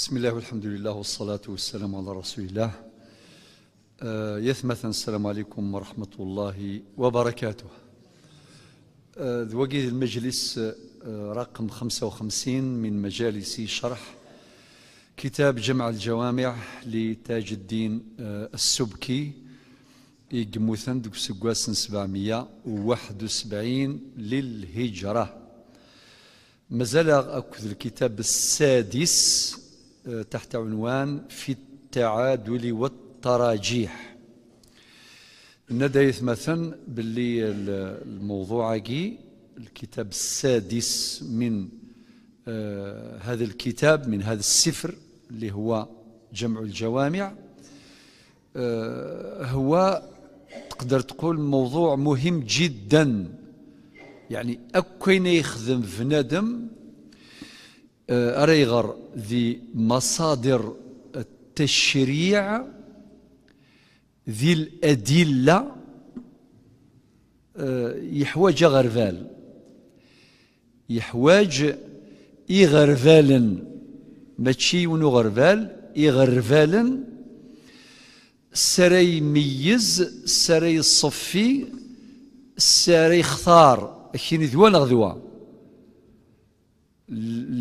بسم الله والحمد لله والصلاة والسلام على رسول الله آه، يثمثا السلام عليكم ورحمة الله وبركاته ذوقي آه، المجلس آه، رقم 55 من مجالس شرح كتاب جمع الجوامع لتاج الدين السبكي يقموثن دك سقواسن 771 للهجرة مازال أكد الكتاب السادس تحت عنوان في التعادل والتراجيح نديث مثلا باللي الموضوع كي الكتاب السادس من آه هذا الكتاب من هذا السفر اللي هو جمع الجوامع آه هو تقدر تقول موضوع مهم جدا يعني أكوين يخدم ندم آه، أريغر ذي مصادر التشريع ذي الأدلة آه، يحواج غرفال يحواج إغرفال ماشي ونو غرفال إغرفال سري ميز سري صفي سري اختار كين ذوان نغذوا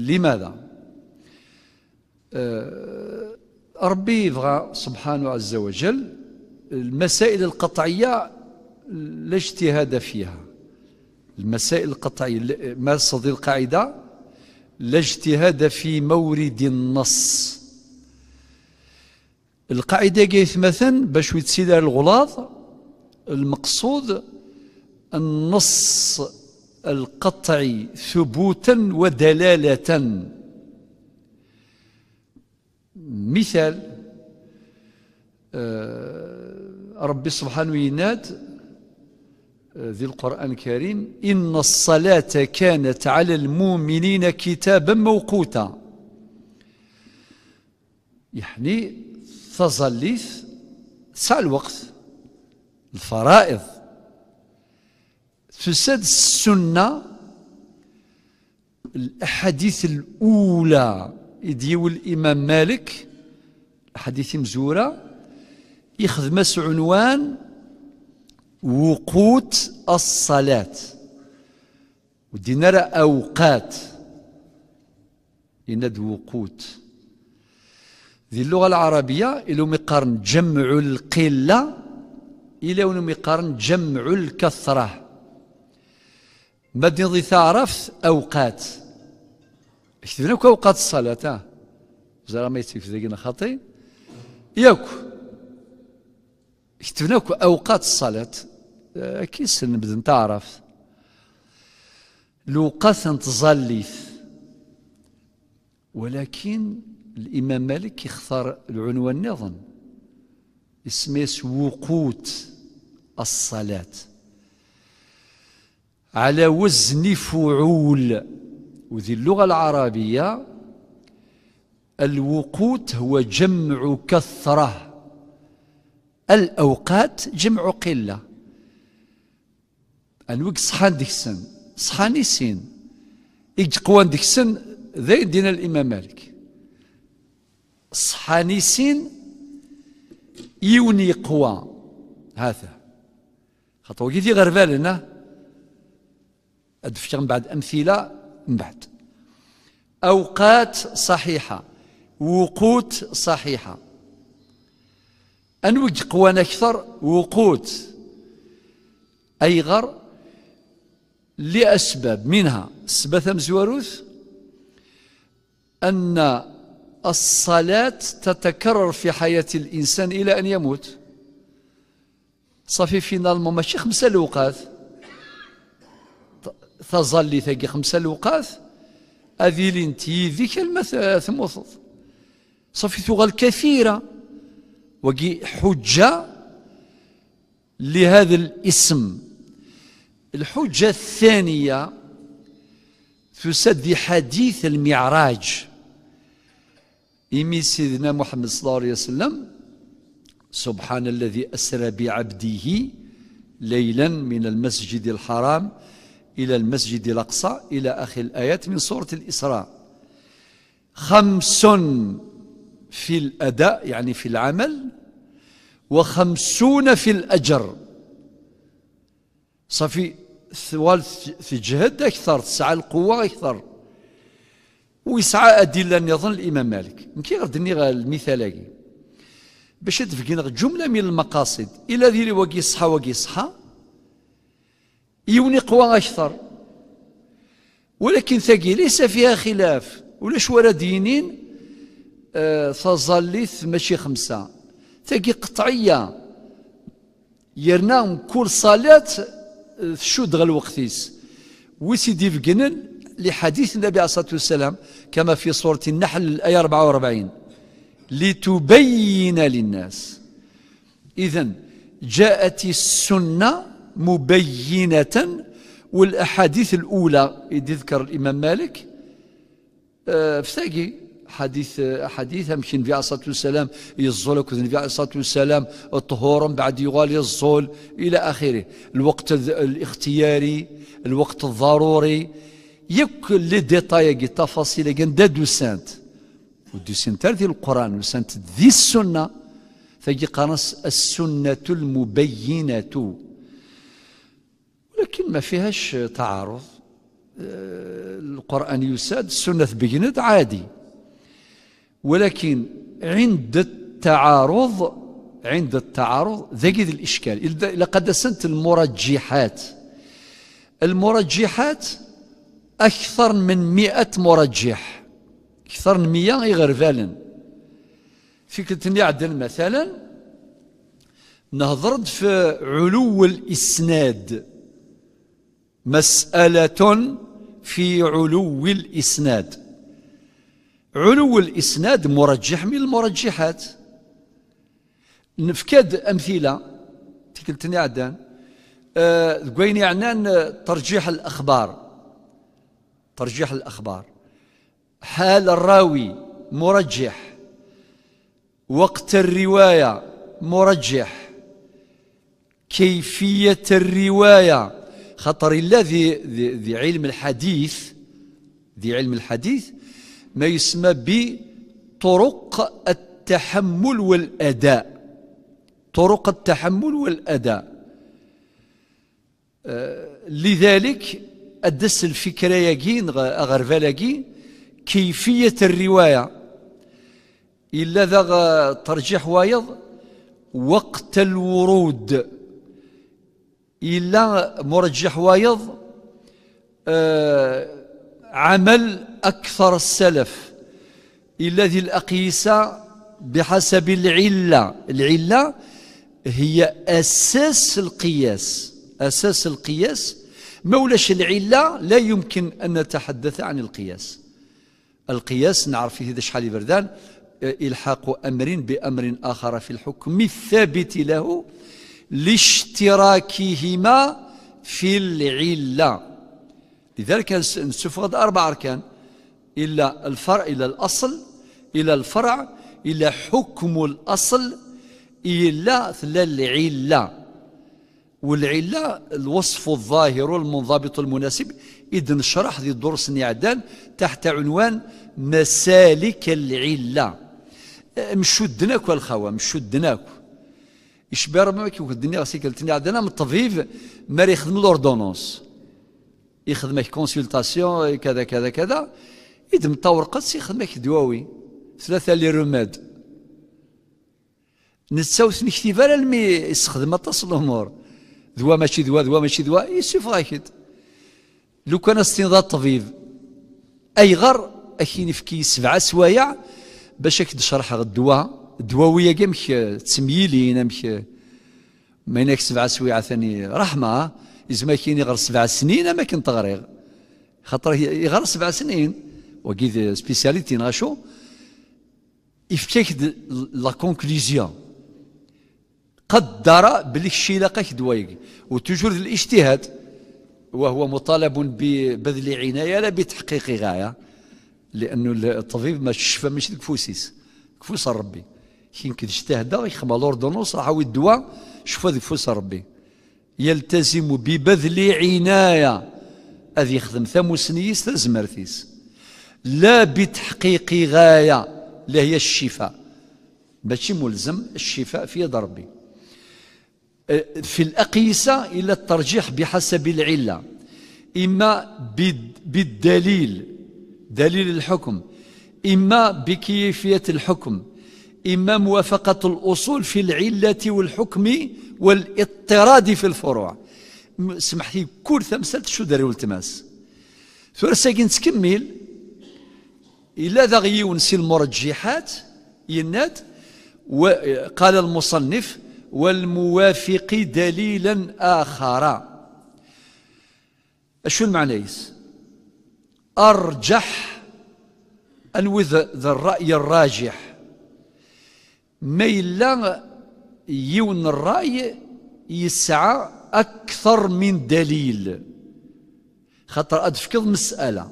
لماذا أه، ربي يبغى سبحانه عز وجل المسائل القطعية لا اجتهاد فيها المسائل القطعية ما صدي القاعدة لا اجتهاد في مورد النص القاعدة قالت مثلا باش يتسيد الغلاظ المقصود النص القطع ثبوتا ودلالة مثال آه، ربي سبحانه يناد آه، ذي القرآن الكريم إن الصلاة كانت على المؤمنين كتابا موقوتا يعني تظليث سال الوقت الفرائض فساد السنة الأحاديث الأولى يديو الإمام مالك أحاديث مزورة يخدمس عنوان وقوت الصلاة ودينا أوقات يناد وقوت ذي اللغة العربية إلو مقارن جمع القلة إلى مقارن جمع الكثرة بدي ثارفت أوقات كتبنا أوقات الصلاة زرا ما يتيف ذاكينا خطي ياك كتبنا أوقات الصلاة أكيد سنبدا نتعرف لوقات تظليف ولكن الإمام مالك يختار العنوان نظن اسمه وقوت الصلاه على وزن فعول وذي اللغة العربية الوقوت هو جمع كثرة الأوقات جمع قلة أنوك صحان ديكسن صحاني سين إيج قوان ديكسن ذي دين الإمام مالك صحاني سين يوني قوان هذا خطوة كي غربالنا أدفشر من بعد أمثلة من بعد أوقات صحيحة وقوت صحيحة أنوج قوان أكثر وقوت أي غر لأسباب منها سبثم زواروث أن الصلاة تتكرر في حياة الإنسان إلى أن يموت صافي فينا المهم ماشي خمسة لوقات تظلي ثقي خمسة لوقات أذي ذيك يذيك ثموثض صافي ثغال كثيرة وقي حجة لهذا الاسم الحجة الثانية تسد حديث المعراج إمي سيدنا محمد صلى الله عليه وسلم سبحان الذي أسرى بعبده ليلا من المسجد الحرام إلى المسجد الأقصى إلى آخر الآيات من سورة الإسراء خمس في الأداء يعني في العمل وخمسون في الأجر صافي ثوال تجهد أكثر تسعى القوة أكثر ويسعى أدلة نظن الإمام مالك غير دنيا المثال باش تفكينا جملة من المقاصد إلى ذي واقي صحا وقي صحا يوني قوى أكثر ولكن ثقي ليس فيها خلاف ولا شوارا دينين آه ماشي خمسة ثقي قطعية يرنام كل صلاة تشد آه، غل وقتيس وسيدي فقنن لحديث النبي عليه الصلاة والسلام كما في سورة النحل الآية 44 لتبين للناس إذا جاءت السنة مبينة والأحاديث الأولى يذكر الإمام مالك آه، فساقي حديث حديث مشي النبي عليه الصلاه والسلام يزول كذا النبي عليه الصلاه والسلام الطهور من بعد يغالي الزول الى اخره الوقت الاختياري الوقت الضروري يك لي ديتاي تفاصيل كان دادو سانت ودو سانت القران وسانت ذي السنه ثقي السنه المبينه لكن ما فيهاش تعارض آه، القرآن يساد السنة بجند عادي ولكن عند التعارض عند التعارض ذاك الإشكال لقد سنت المرجحات المرجحات أكثر من مئة مرجح أكثر من مئة يغرفالا فكرة عدل مثلا نهضرد في علو الإسناد مسألة في علو الإسناد علو الإسناد مرجح من المرجحات نفكاد أمثلة تكلتني عدان آه، قويني عنان ترجيح الأخبار ترجيح الأخبار حال الراوي مرجح وقت الرواية مرجح كيفية الرواية خطر الذي ذي علم الحديث ذي علم الحديث ما يسمى بطرق التحمل والأداء طرق التحمل والأداء آه، لذلك الدس الفكرة يقين أغرفالاقي كيفية الرواية إلا ذا ترجيح وايض وقت الورود إلا مرجح ويض آه، عمل أكثر السلف إلا ذي الأقيسة بحسب العلة العلة هي أساس القياس أساس القياس مولش العلة لا يمكن أن نتحدث عن القياس القياس نعرف فيه ذا بردان آه، إلحاق أمر بأمر آخر في الحكم الثابت له لاشتراكهما في العلة لذلك نستفرد أربع أركان إلا الفرع إلى الأصل إلى الفرع إلى حكم الأصل إلى العلة والعلة الوصف الظاهر المنضبط المناسب إذ نشرح ذي الدرس نعدان تحت عنوان مسالك العلة أه، مشدناك والخوة مشدناك يشبه ربما كي الدنيا راسي قالت لي عندنا من الطبيب ما يخدم لوردونونس يخدمك كونسلتاسيون كذا كذا كذا يدم طور قدس يخدمك دواوي ثلاثه لي روماد نتساو سني على المي يستخدم طاس الامور دوا ماشي دوا دوا ماشي ذوا يسيف غاكد لو كان استنضاء الطبيب اي غر اكين يفكي سبعه سوايع باش اكد شرح الدواء دواوية جمك تسميلين امك ما ينك سبع سويعة ثاني رحمة ما كاين غير سبع سنين ما كنت غريغ خاطر غير سبع سنين وكيد سبيسياليتي ناشو يفكيك لا كونكليزيون قدر بلي الشيء لاقاك دوايك وتجور الاجتهاد وهو مطالب ببذل عناية لا بتحقيق غاية لأنه الطبيب ما شفى مش كفوسيس كفوس ربي كي كد اجتهد يخدم لوردونونس راح عاود دوا شوف هذيك فوس ربي يلتزم ببذل عناية هذه يخدم ثموسنيس تزمرتيس لا بتحقيق غاية اللي هي الشفاء ماشي ملزم الشفاء في يد ربي أه، في الأقيسة إلى الترجيح بحسب العلة إما بالدليل دليل الحكم إما بكيفية الحكم إما موافقة الأصول في العلة والحكم والاضطراد في الفروع سمح لي كل مسألة شو داري والتماس ثورة ساكن تكمل إلا ذغي ونسي المرجحات يناد وقال المصنف والموافق دليلا آخر أشو المعنى أرجح أنوذ ذا الرأي الراجح ما إلا يون الرأي يسعى أكثر من دليل خاطر أدفكض مسألة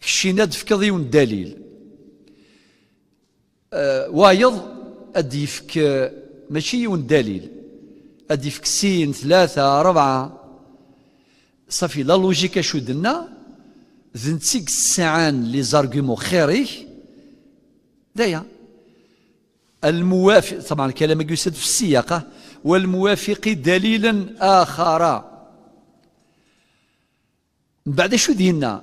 كشينا أدفكض يون دليل أه وايض أديفك ماشي يون دليل أديفك سين ثلاثة أربعة صافي لا لوجيكا شو دنا ذنتيك الساعان لي زارغيمون خيري دايا الموافق طبعا كلامك يسد في السياق والموافق دليلا آخر بعد شو دينا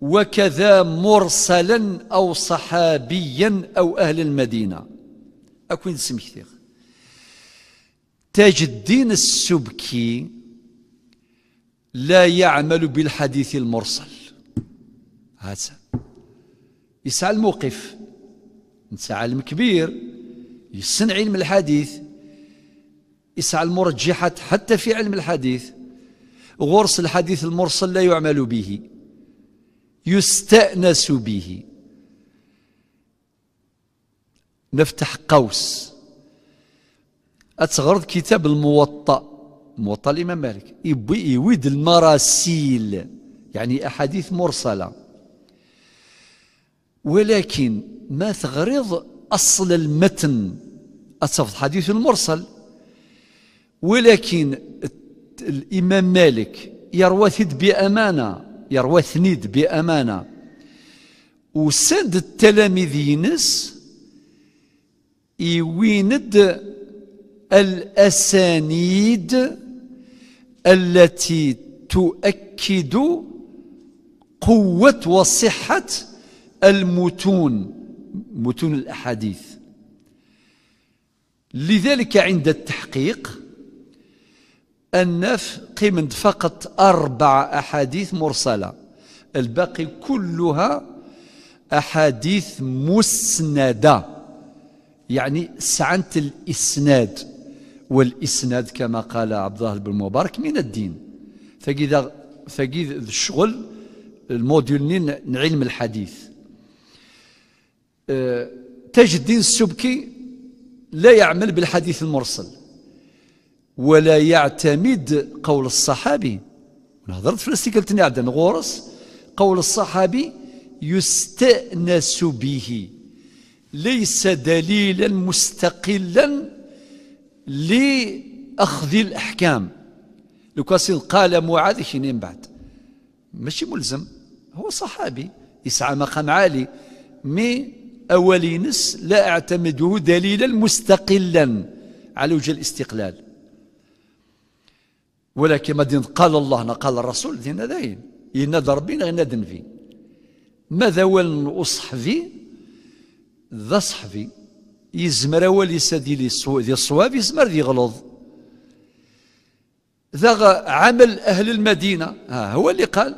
وكذا مرسلا أو صحابيا أو أهل المدينة اسم كثير تاج الدين السبكي لا يعمل بالحديث المرسل هذا يسعى الموقف نسعى علم كبير يسن علم الحديث يسعى المرجحات حتى في علم الحديث غرس الحديث المرسل لا يعمل به يستأنس به نفتح قوس أتغرض كتاب الموطأ موطأ الإمام مالك يود المراسيل يعني أحاديث مرسلة ولكن ما تغرض أصل المتن الصفد حديث المرسل ولكن الإمام مالك يروث بأمانة يروث نيد بأمانة وسد التلاميذ ينس يويند الأسانيد التي تؤكد قوة وصحة المتون متون الأحاديث لذلك عند التحقيق النف قيمت فقط أربع أحاديث مرسلة الباقي كلها أحاديث مسندة يعني سعنت الإسناد والإسناد كما قال عبد الله بن مبارك من الدين فإذا فقيد الشغل الموديل علم الحديث أه، تاج الدين السبكي لا يعمل بالحديث المرسل ولا يعتمد قول الصحابي هضرت في تاني نعم، عندنا غورس قول الصحابي يستأنس به ليس دليلا مستقلا لأخذ الأحكام لو كان قال معاذ من بعد ماشي ملزم هو صحابي يسعى مقام عالي مي أولينس لا أعتمده دليلا مستقلا على وجه الاستقلال ولكن دين قال الله قال الرسول دين داين إن ضربين ندن في ماذا ولن أصحفي ذا صحفي يزمر ولي سدي ذي الصواب يزمر ذي غلظ ذا عمل أهل المدينة ها هو اللي قال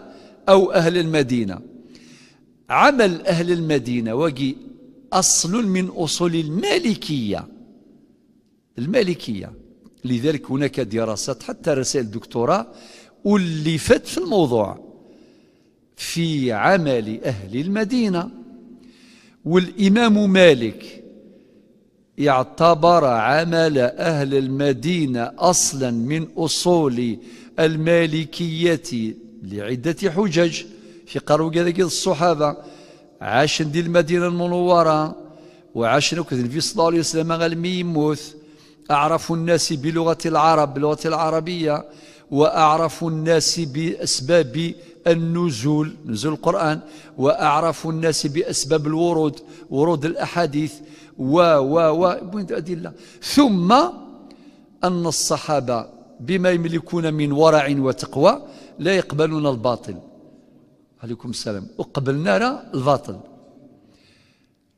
أو أهل المدينة عمل أهل المدينة وقي أصل من أصول المالكية المالكية لذلك هناك دراسات حتى رسائل دكتوراه ألفت في الموضوع في عمل أهل المدينة والإمام مالك يعتبر عمل أهل المدينة أصلا من أصول المالكية لعدة حجج في قالوا الصحابة عاشن دي المدينة المنورة وعاشن وكذا النبي صلى الله عليه وسلم غالمي يموت أعرف الناس بلغة العرب بلغة العربية وأعرف الناس بأسباب النزول نزول القرآن وأعرف الناس بأسباب الورود ورود الأحاديث و و و أدلة ثم أن الصحابة بما يملكون من ورع وتقوى لا يقبلون الباطل عليكم السلام وقبلنا راه الباطل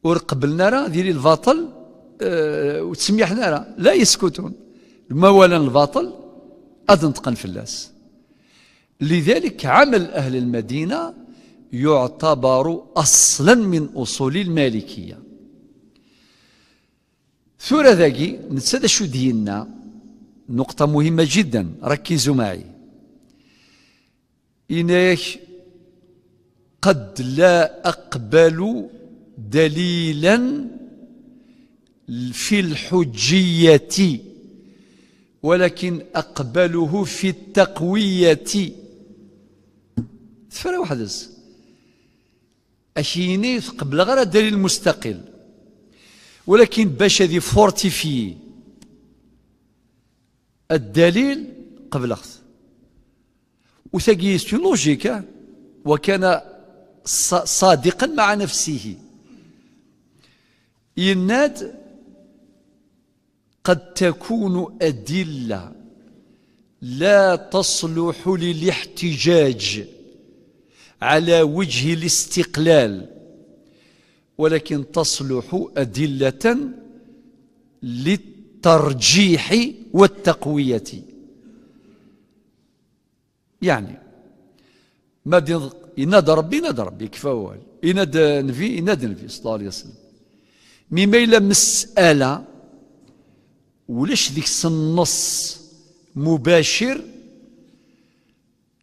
ورقبلنا راه ديري الباطل أه وتسميحنا راه لا يسكتون موالا الباطل في الناس لذلك عمل أهل المدينة يعتبر أصلا من أصول المالكية ثورة ذاكي نتسادى شو ديننا نقطة مهمة جدا ركزوا معي إناك قد لا أقبل دليلا في الحجية ولكن أقبله في التقوية تفرا واحد أشيني قبل غير دليل مستقل ولكن باش هذه فورتيفي الدليل قبل أخذ وثقي لوجيك وكان صادقا مع نفسه يناد قد تكون أدلة لا تصلح للاحتجاج على وجه الاستقلال ولكن تصلح أدلة للترجيح والتقوية يعني ما يناد ربي يناد ربي كيف وال يناد نبي يناد نبي صلى الله عليه وسلم مما إلا مسألة ولاش ذيك النص مباشر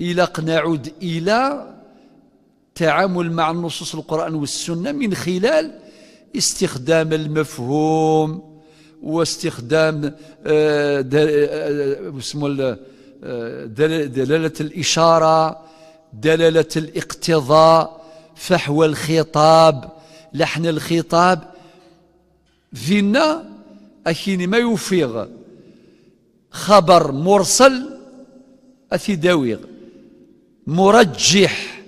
إلى قناعود إلى التعامل مع النصوص القرآن والسنة من خلال استخدام المفهوم واستخدام آه، آه، آه، دلالة الإشارة دلالة الاقتضاء فحوى الخطاب لحن الخطاب فينا أكين ما يفيغ خبر مرسل أثي داويغ مرجح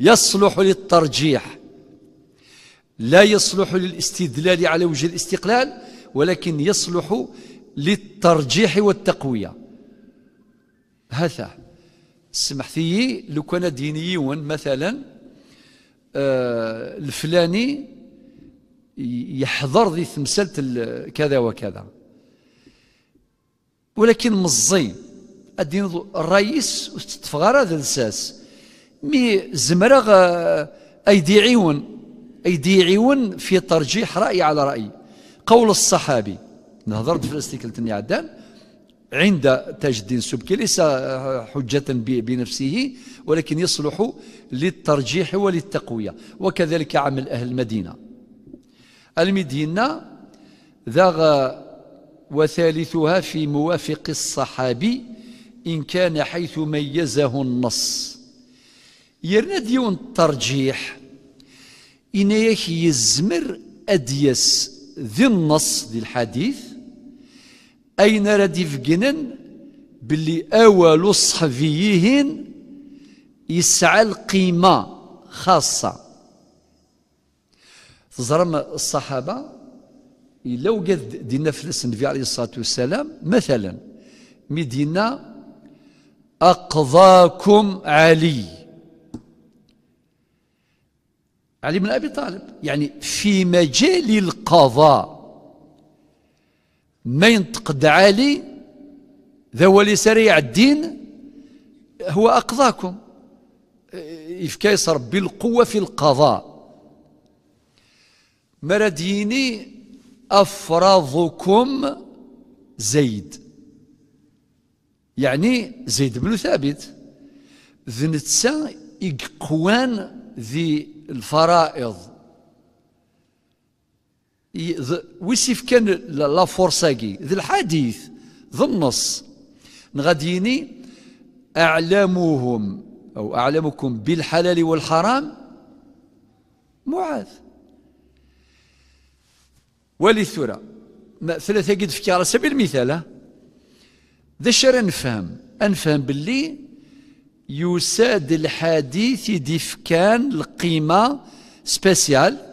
يصلح للترجيح لا يصلح للاستدلال على وجه الاستقلال ولكن يصلح للترجيح والتقوية هذا سمحتي لو كان دينيون مثلا آه، الفلاني يحضر ذي تمثلت كذا وكذا ولكن مزي الدين الرئيس وتتفغر هذا الساس مي زمرغ آه، ايدي عيون ايدي عيون في ترجيح راي على راي قول الصحابي نهضرت في الاستيكلتني عدان عند تاج الدين ليس آه، حجة بنفسه ولكن يصلح للترجيح وللتقوية وكذلك عمل أهل المدينة المدينة ذاغ وثالثها في موافق الصحابي إن كان حيث ميزه النص يرنديون الترجيح إن يزمر أديس ذي النص ذي الحديث أين ردي فقنن باللي أول الصحفيين يسعى القيمة خاصة تزرم الصحابة إلا وقد دينا فلس النبي عليه الصلاة والسلام مثلا مدينة أقضاكم علي علي بن أبي طالب يعني في مجال القضاء ما ينطق دعالي ذا ولي سريع الدين هو أقضاكم يفكايس ربي القوة في القضاء مرديني أفرضكم زيد يعني زيد بن ثابت ذنتسا إقوان ذي الفرائض ويسيف كان لا فورساكي ذا الحديث ذا النص غاديني أعلمهم أو أعلمكم بالحلال والحرام معاذ وللثرى ثلاثة قد في على سبيل المثال ذا الشر نفهم أنفهم باللي يساد الحديث يدفكان القيمة سبيسيال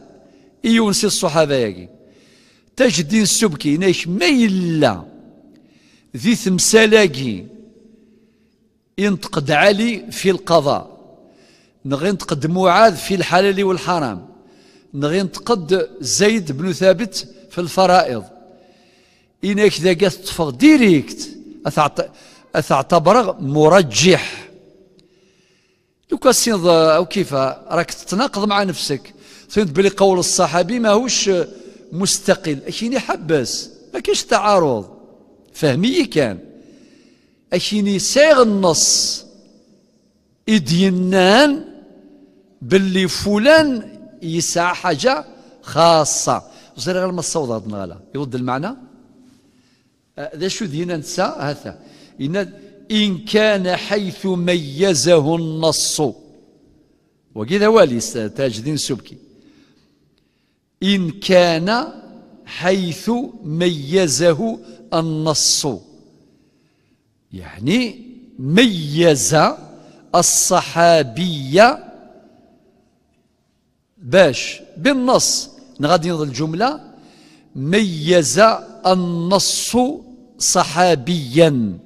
يونس الصحابة ياكي تاج الدين السبكي ناش ما يلا ذي تمسالاكي ينتقد علي في القضاء نغي نتقد معاذ في الحلال والحرام نغي نتقد زيد بن ثابت في الفرائض إنك ذا قاس تفغ ديريكت أثعتبر مرجح لو كاسين أو كيف راك تتناقض مع نفسك فهمت بلي قول الصحابي ماهوش مستقل اشيني حبس ما كاينش تعارض فهمي كان اشيني سير النص إدينان باللي فلان يسعى حاجة خاصة زير غير ما الصوت يرد المعنى أه، ذا شو دينا نسى هذا إن إن كان حيث ميزه النص وكذا والي تاج الدين سبكي إن كان حيث ميزه النص يعني ميز الصحابية باش بالنص غادي نضل الجملة ميز النص صحابيا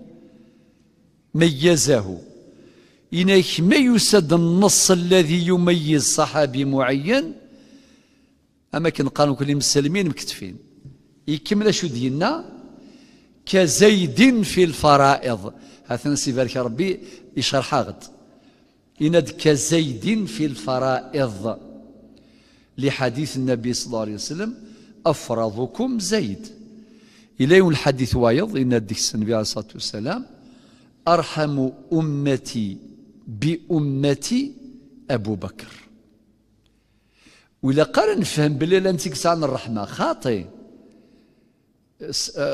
ميزه إنك ما يسد النص الذي يميز صحابي معين أما قالوا كل مسلمين مكتفين يكمل شو ديالنا كزيد في الفرائض هات نسي بارك ربي يشرحها غد يناد كزيد في الفرائض لحديث النبي صلى الله عليه وسلم أفرضكم زيد إلى يوم الحديث وايض يناد ديك النبي عليه الصلاة والسلام أرحم أمتي بأمتي أبو بكر ولا قال نفهم بلي لا نتيك الرحمه خاطي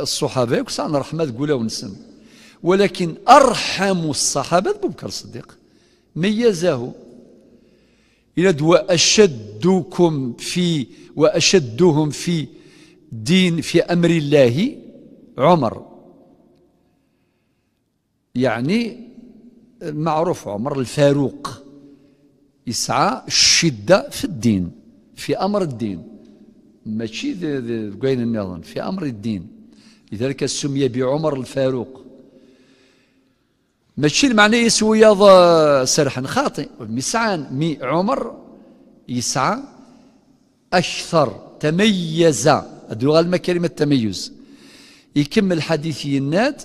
الصحابه يكسع سعن الرحمه تقولها ونسم ولكن ارحم الصحابه بكر الصديق ميزه الى واشدكم في واشدهم في دين في امر الله عمر يعني معروف عمر الفاروق يسعى الشده في الدين في أمر الدين ماشي كاين النظام في أمر الدين لذلك سمي بعمر الفاروق ماشي المعنى يسوي يض سرحا خاطئ مسعان مي عمر يسعى أكثر تميز ادوغ غالما كلمة تميز يكمل حديث يناد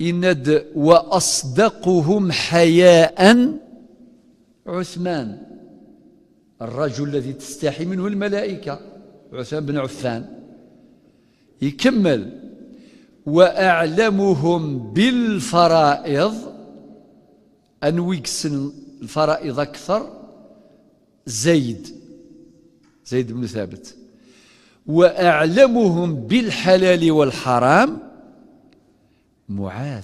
يناد وأصدقهم حياء عثمان الرجل الذي تستحي منه الملائكة عثمان بن عفان يكمل وأعلمهم بالفرائض أنويكسن الفرائض أكثر زيد زيد بن ثابت وأعلمهم بالحلال والحرام معاذ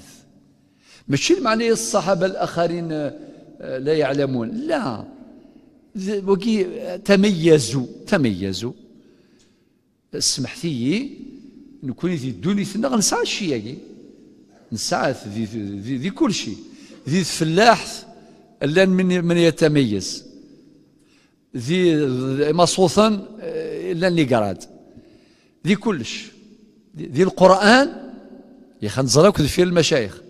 ماشي معنى الصحابة الآخرين آه، لا يعلمون لا وكي تميزوا تميزوا سمحتي نكون في الدنيا ثنا الشيء الشياكي نسعى في في في كل شيء في الفلاح لان من, من يتميز ذي مصوصا لان اللي قراد ذي كلش ذي القران يا نزرك في المشايخ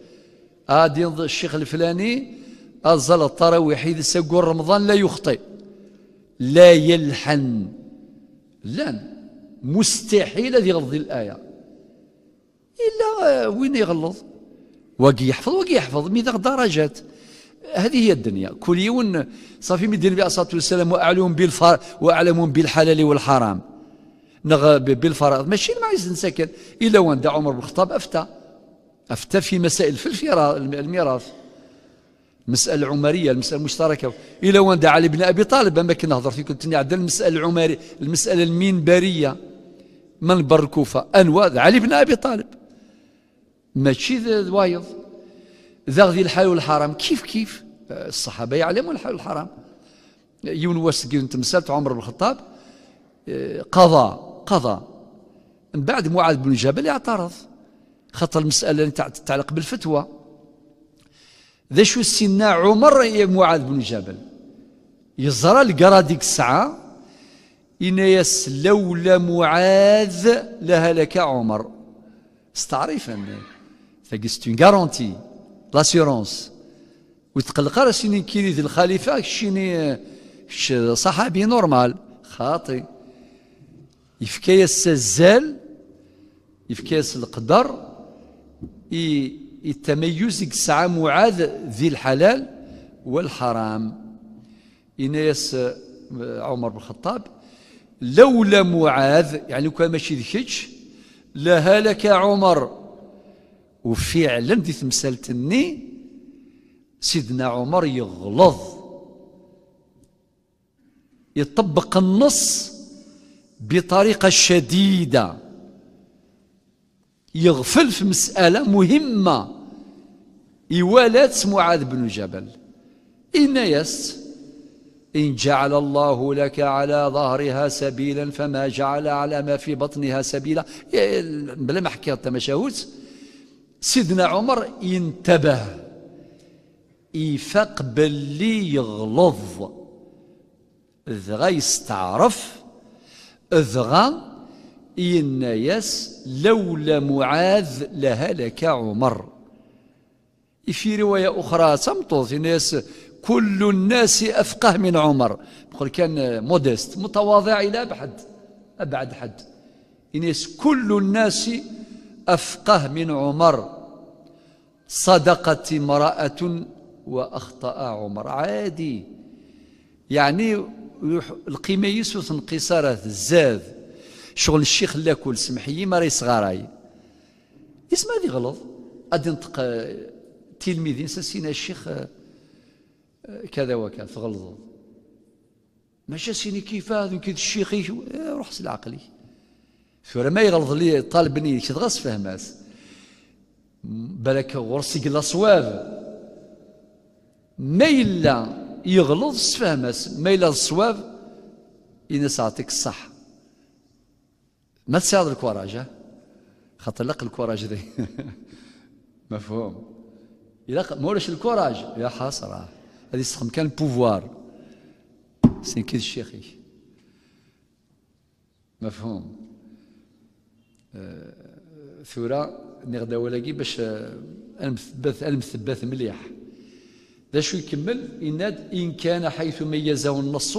ادي آه، الشيخ الفلاني أزل آه، التراويح إذا سقوا رمضان لا يخطئ لا يلحن لن مستحيل هذه غلط الآية إلا وين يغلط وقي يحفظ وقي يحفظ ميثاق درجات هذه هي الدنيا كل يوم صافي من النبي عليه الصلاه والسلام واعلم بالفر واعلم بالحلال والحرام نغ بالفرائض ماشي ما عايز نسكن الا وندع عمر بن الخطاب افتى افتى في مسائل في الميراث المسألة العمرية المسألة المشتركة إلى وين دعا لابن أبي طالب أما كنهضر فيك كنت نعدل المسألة العمرية المسألة المنبرية منبر الكوفة أنوا علي بن أبي طالب ماشي ذا وايض ذا غذي الحال والحرام كيف كيف الصحابة يعلموا الحال والحرام يون واسكين تمثلت عمر بن الخطاب قضى قضى من بعد معاذ بن جبل اعترض خاطر المسألة تتعلق بالفتوى ذا شو سيدنا عمر يا معاذ بن جبل يزرى القرا ديك الساعه إنياس لولا معاذ لهلك عمر استعريفا فقست اون غارونتي لاسيورونس وتقلق راه سيني كيري ذي الخليفه شيني صحابي نورمال خاطي يفكايا الزال يفكايا القدر التميز يسعى معاذ ذي الحلال والحرام إنيس آه، عمر بن الخطاب لولا معاذ يعني كان ماشي ذكيتش لهلك عمر وفعلا دي تمثالتني سيدنا عمر يغلظ يطبق النص بطريقه شديده يغفل في مسألة مهمة يوالات معاذ بن جبل إن يس إن جعل الله لك على ظهرها سبيلا فما جعل على ما في بطنها سبيلا بلا ما حكيت تمشاوت طيب، سيدنا عمر ينتبه يفاق باللي يغلظ ذغا يستعرف ذغا إن يس لولا معاذ لهلك عمر في رواية أخرى سمطوط الناس كل الناس أفقه من عمر بقول كان مودست متواضع إلى أبعد أبعد حد يس كل الناس أفقه من عمر صدقت امرأة وأخطأ عمر عادي يعني القيمة يسوس انقصارات الزاد شغل الشيخ لا كل سمحيي ما راهي صغاراي يسمع هذه غلط غادي نطق آه، تلميذين سينا الشيخ آه، آه، كذا وكذا تغلظ ماشي سيني كيف هذا كي الشيخ إيه، روح العقلي فورا ما يغلظ لي طالبني كي غاس فهماس بالك غرسي قلا صواب ما إلا يغلظ سفهماس ما إلا الصواب ينسى يعطيك الصح ما تساعد الكوراج خاطر لق الكوراج ذي مفهوم يلق مولش الكوراج يا حسره هذه يستخدم كان بوفوار سين كي الشيخي مفهوم آه، ثوره نغدا كي باش آه، المثبث المثبث مليح ذا شو يكمل يناد إن كان حيث ميزه النص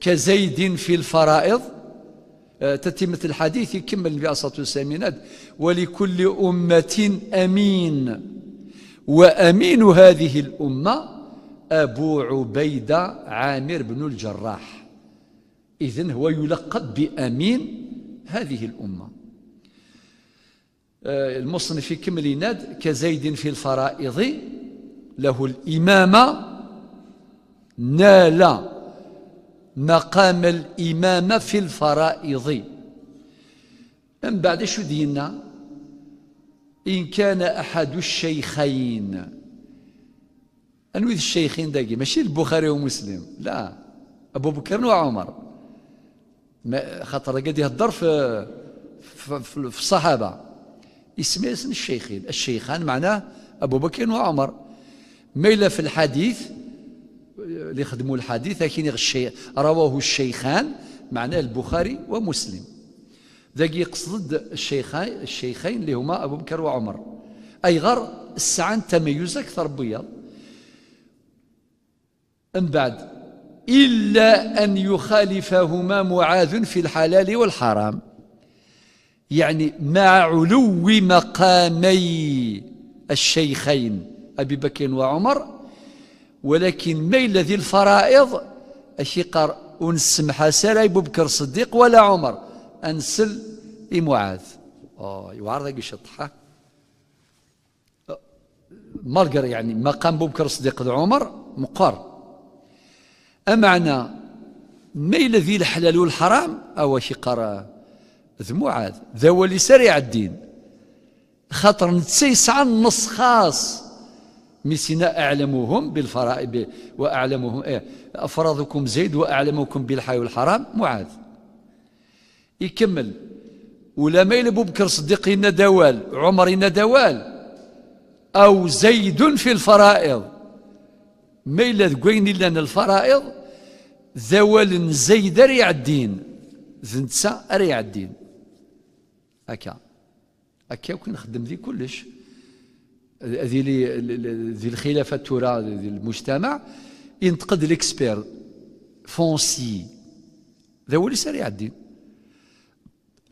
كزيد في الفرائض تتمة آه، الحديث يكمل النبي عليه الصلاة والسلام ولكل أمة أمين وأمين هذه الأمة أبو عبيدة عامر بن الجراح إذن هو يلقب بأمين هذه الأمة آه، المصنف يكمل يناد كزيد في الفرائض له الإمامة نال مقام الإمامة في الفرائض من بعد شو دينا إن كان أحد الشيخين أنو الشيخين داقي ماشي البخاري ومسلم لا أبو بكر وعمر خاطر قد يهضر في في الصحابة اسمي اسم الشيخين الشيخان معناه أبو بكر وعمر ميلة في الحديث اللي خدموا الحديث لكن الشي... رواه الشيخان معناه البخاري ومسلم ذاك يقصد الشيخين الشيخين اللي هما ابو بكر وعمر اي غر السعان تميز اكثر بيض من بعد الا ان يخالفهما معاذ في الحلال والحرام يعني مع علو مقامي الشيخين ابي بكر وعمر ولكن ميل ذي الفرائض أشي قر ونسمح سلا أبو بكر الصديق ولا عمر أنسل إي معاذ آه يعرض يشطحه مالقر يعني مقام أبو بكر الصديق ذو عمر مقر أمعنى ميل ذي الحلال والحرام أو شي قرأ ذو معاذ ذا ولي سريع الدين خاطر نتسيس عن نص خاص مسنا أعلمهم بالفرائض وأعلمهم إيه أفرضكم زيد وأعلمكم بالحي والحرام معاذ يكمل ولا ميل ابو بكر الصديق ان دوال عمر ان دوال أو زيد في الفرائض ميل ذكوين لنا إلا الفرائض ذوال زيد ريع الدين زنتسا ريع الدين هكا هكا وكنخدم ذي كلش هذه ذي الخلافه ترى ديال المجتمع ينتقد ليكسبير فونسي هذا هو اللي سريع الدين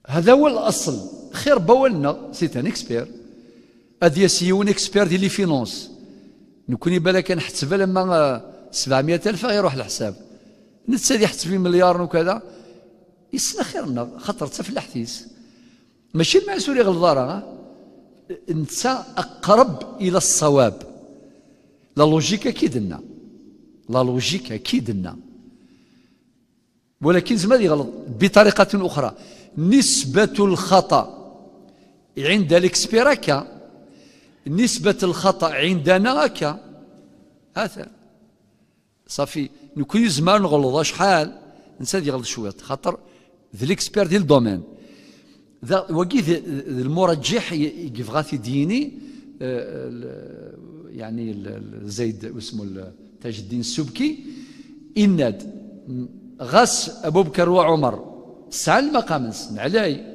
هذا هو الاصل خير بولنا سيت ان اكسبير هذا اون اكسبير ديال لي فينونس نكوني بالا كنحسب لما 700 الف غيروح الحساب نتسادي يحسب في مليار وكذا يسنا خيرنا خاطر تفلح فيس ماشي المعسولي راه انت اقرب الى الصواب لا لوجيك اكيد لنا لا لوجيك اكيد لنا ولكن زعما يغلط بطريقه اخرى نسبه الخطا عند الاكسبير كا نسبه الخطا عندنا كا هذا صافي نكون زمان نغلط شحال نسى يغلط شويه خاطر ذي الاكسبير ديال الدومين وكي المرجح غاثي ديني آه، يعني زيد اسمه تاج الدين السبكي ان غس أبو بكر وعمر سعى نسمع علي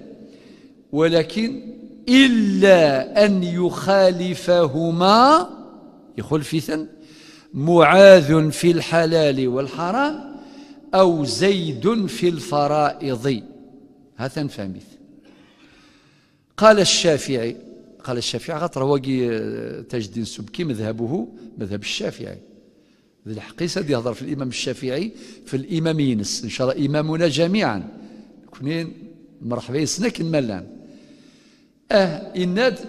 ولكن إلا أن يخالفهما يخلفثا معاذ في الحلال والحرام أو زيد في الفرائض هذا فهمت قال الشافعي قال الشافعي خاطر هو تاج الدين آه، السبكي مذهبه مذهب الشافعي ذي الحقيسة دي يهضر في الإمام الشافعي في الإمام ينس إن شاء الله إمامنا جميعا كنين مرحبا يسنك الملان أه إناد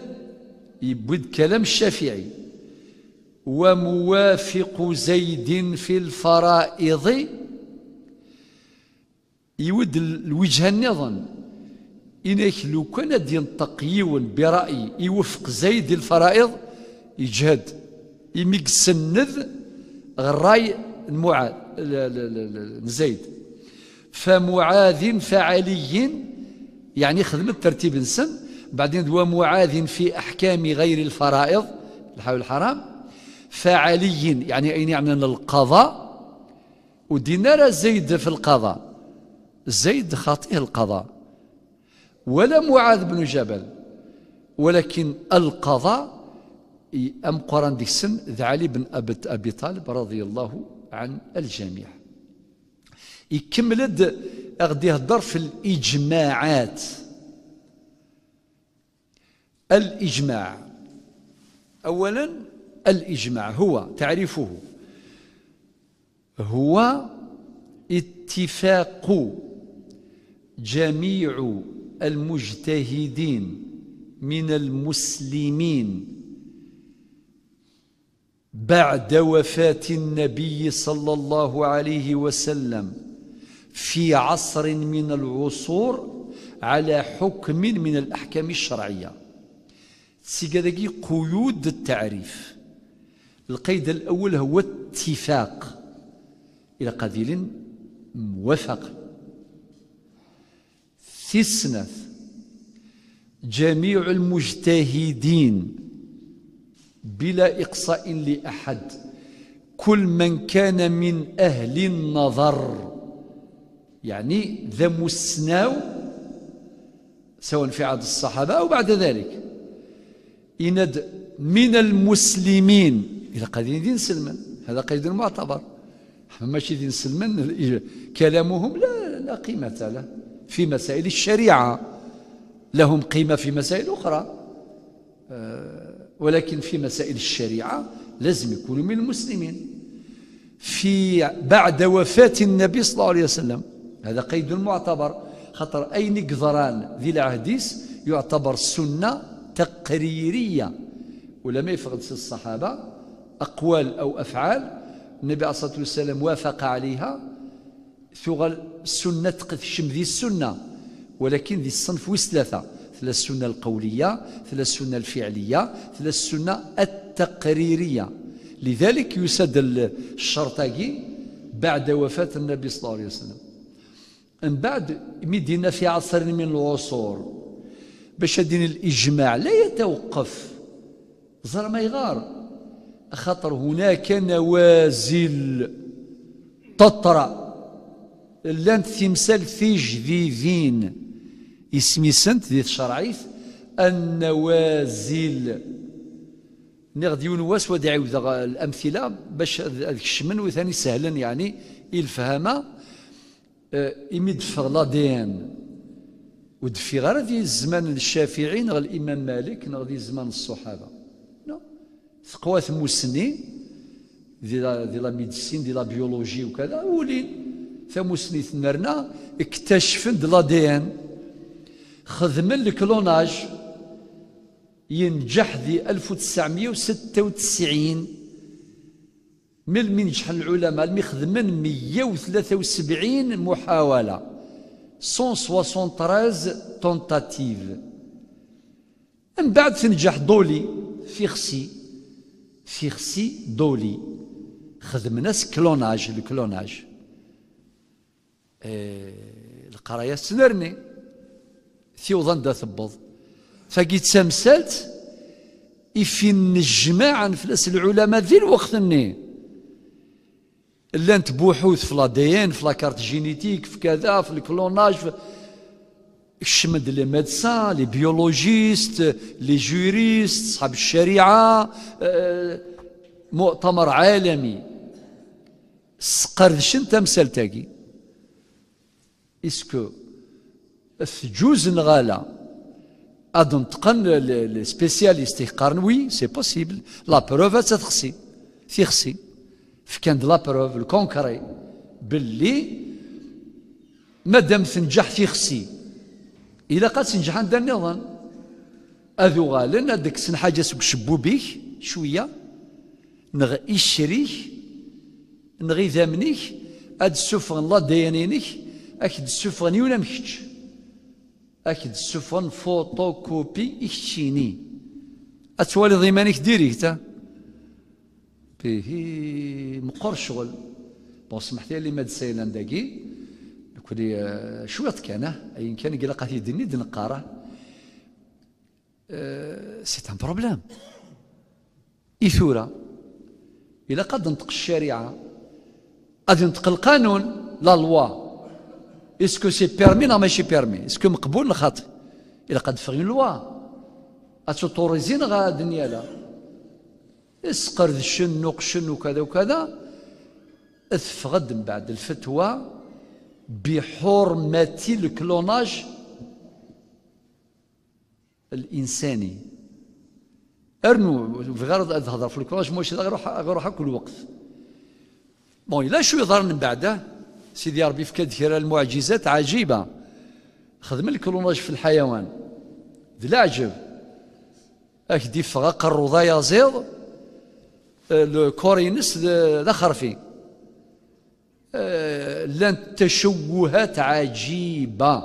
يبود كلام الشافعي وموافق زيد في الفرائض يود الوجه النظام إنك لو كان دين تقييون برأي يوفق زيد الفرائض يجهد يميق سند الراي المعاد زيد فمعاذ فعلي يعني خدمة ترتيب السن بعدين هو معاذ في أحكام غير الفرائض الحول الحرام فعلي يعني أين يعني القضاء ودينا زيد في القضاء زيد خاطئه القضاء ولا معاذ بن جبل ولكن القضاء أم قران ديك السن ذا علي بن أبي طالب رضي الله عن الجميع يكمل غادي يهضر في الإجماعات الإجماع أولا الإجماع هو تعريفه هو اتفاق جميع المجتهدين من المسلمين بعد وفاة النبي صلى الله عليه وسلم في عصر من العصور على حكم من الأحكام الشرعية سيقادقي قيود التعريف القيد الأول هو اتفاق إلى قليل موافقه استثنت جميع المجتهدين بلا إقصاء لأحد كل من كان من أهل النظر يعني ذا مسناو سواء في عهد الصحابة أو بعد ذلك إند من المسلمين إلى قديم دين سلمان هذا قيد معتبر ماشي دين سلمان كلامهم لا لا قيمة له في مسائل الشريعة لهم قيمة في مسائل أخرى آه، ولكن في مسائل الشريعة لازم يكونوا من المسلمين في بعد وفاة النبي صلى الله عليه وسلم هذا قيد معتبر خطر أي نقذران ذي العهديس يعتبر سنة تقريرية ولم يفقد الصحابة أقوال أو أفعال النبي عليه الصلاة والسلام وافق عليها ثغل السنة تقفشم ذي السنة ولكن ذي الصنف وثلاثة ثلاث السنة القولية ثلاث السنة الفعلية ثلاث السنة التقريرية لذلك يسد الشرطاقي بعد وفاة النبي صلى الله عليه وسلم من بعد مدينة في عصر من العصور باش دين الإجماع لا يتوقف زر ما يغار خاطر هناك نوازل تطرأ لان تمثال تجديدين اسمي سنت ذي الشرعيف النوازل نغدي ونواس ينواس الامثله باش الشمن وثاني سهلا يعني الفهامه آه، إمد فغلادين لا دي ان ودفي غير ذي الزمان الشافعي غير الامام مالك غير ذي زمان الصحابه نو ثقوات مسني دي لا ميديسين دي لا بيولوجي وكذا ولين tamussni tnerna اكتشفن دلا l adn n xedmen lklonaġ ينجح ذي 1996 من من نجح العلماء المخدمن 173 محاولة 173 تونتاتيف من بعد تنجح دولي في خسي في خسي دولي خدمنا سكلوناج الكلوناج إيه، القرايه سنرني ثيوضا دا ثبض فكي تمسلت يفين الجماعة نفلس العلماء ذي الوقت اللي لانت بحوث في لادين في لاكارت جينيتيك في كذا في الكلوناج في شمد لي ميدسان لي بيولوجيست لي جوريست صحاب الشريعة إيه، مؤتمر عالمي شن تمثال تاكي اسكو تجوز نغالا ادنتقن لي سبيسياليست يقارن وي سي بوسيبل لا بروف تخصي تيخصي فكان لا بروف الكونكري باللي مادام تنجح تيخصي الا قد تنجح عند النظام اذو غالن هذيك سن حاجه سوق شبوبيك شويه نغ يشريك نغي ذامنيك هاد سفغن لا ديانينيك اكد سفرني ولا مكتش اكد سفرن كوبي اختيني اتوالي ضيمانك ديريكتا به مقر شغل بون سمحتي لي ماد سيلان داكي كلي شويط كان اي كان قال قاتي ديني دي نقاره أه سي ان بروبليم إثورة إلا قد نطق الشريعه قد نطق القانون لا لوا اسكو سي بيرمي لا ماشي بيرمي اسكو مقبول الخط الا قد فغين لوا اتوتوريزين غا دنيالا شنو قشنو وكذا وكذا اثفغد من بعد الفتوى بحرمة الكلوناج الإنساني أرنو في غرض هذا في الكلوناج ماشي غير روح كل وقت بون إلا شو يظهر من بعده سيدي ربي في كثير المعجزات عجيبة خدم الكلوناج في الحيوان دلعجب اك دي فغاق قروضا يزيض الكورينس آه، دخر فيه آه، لان تشوهات عجيبة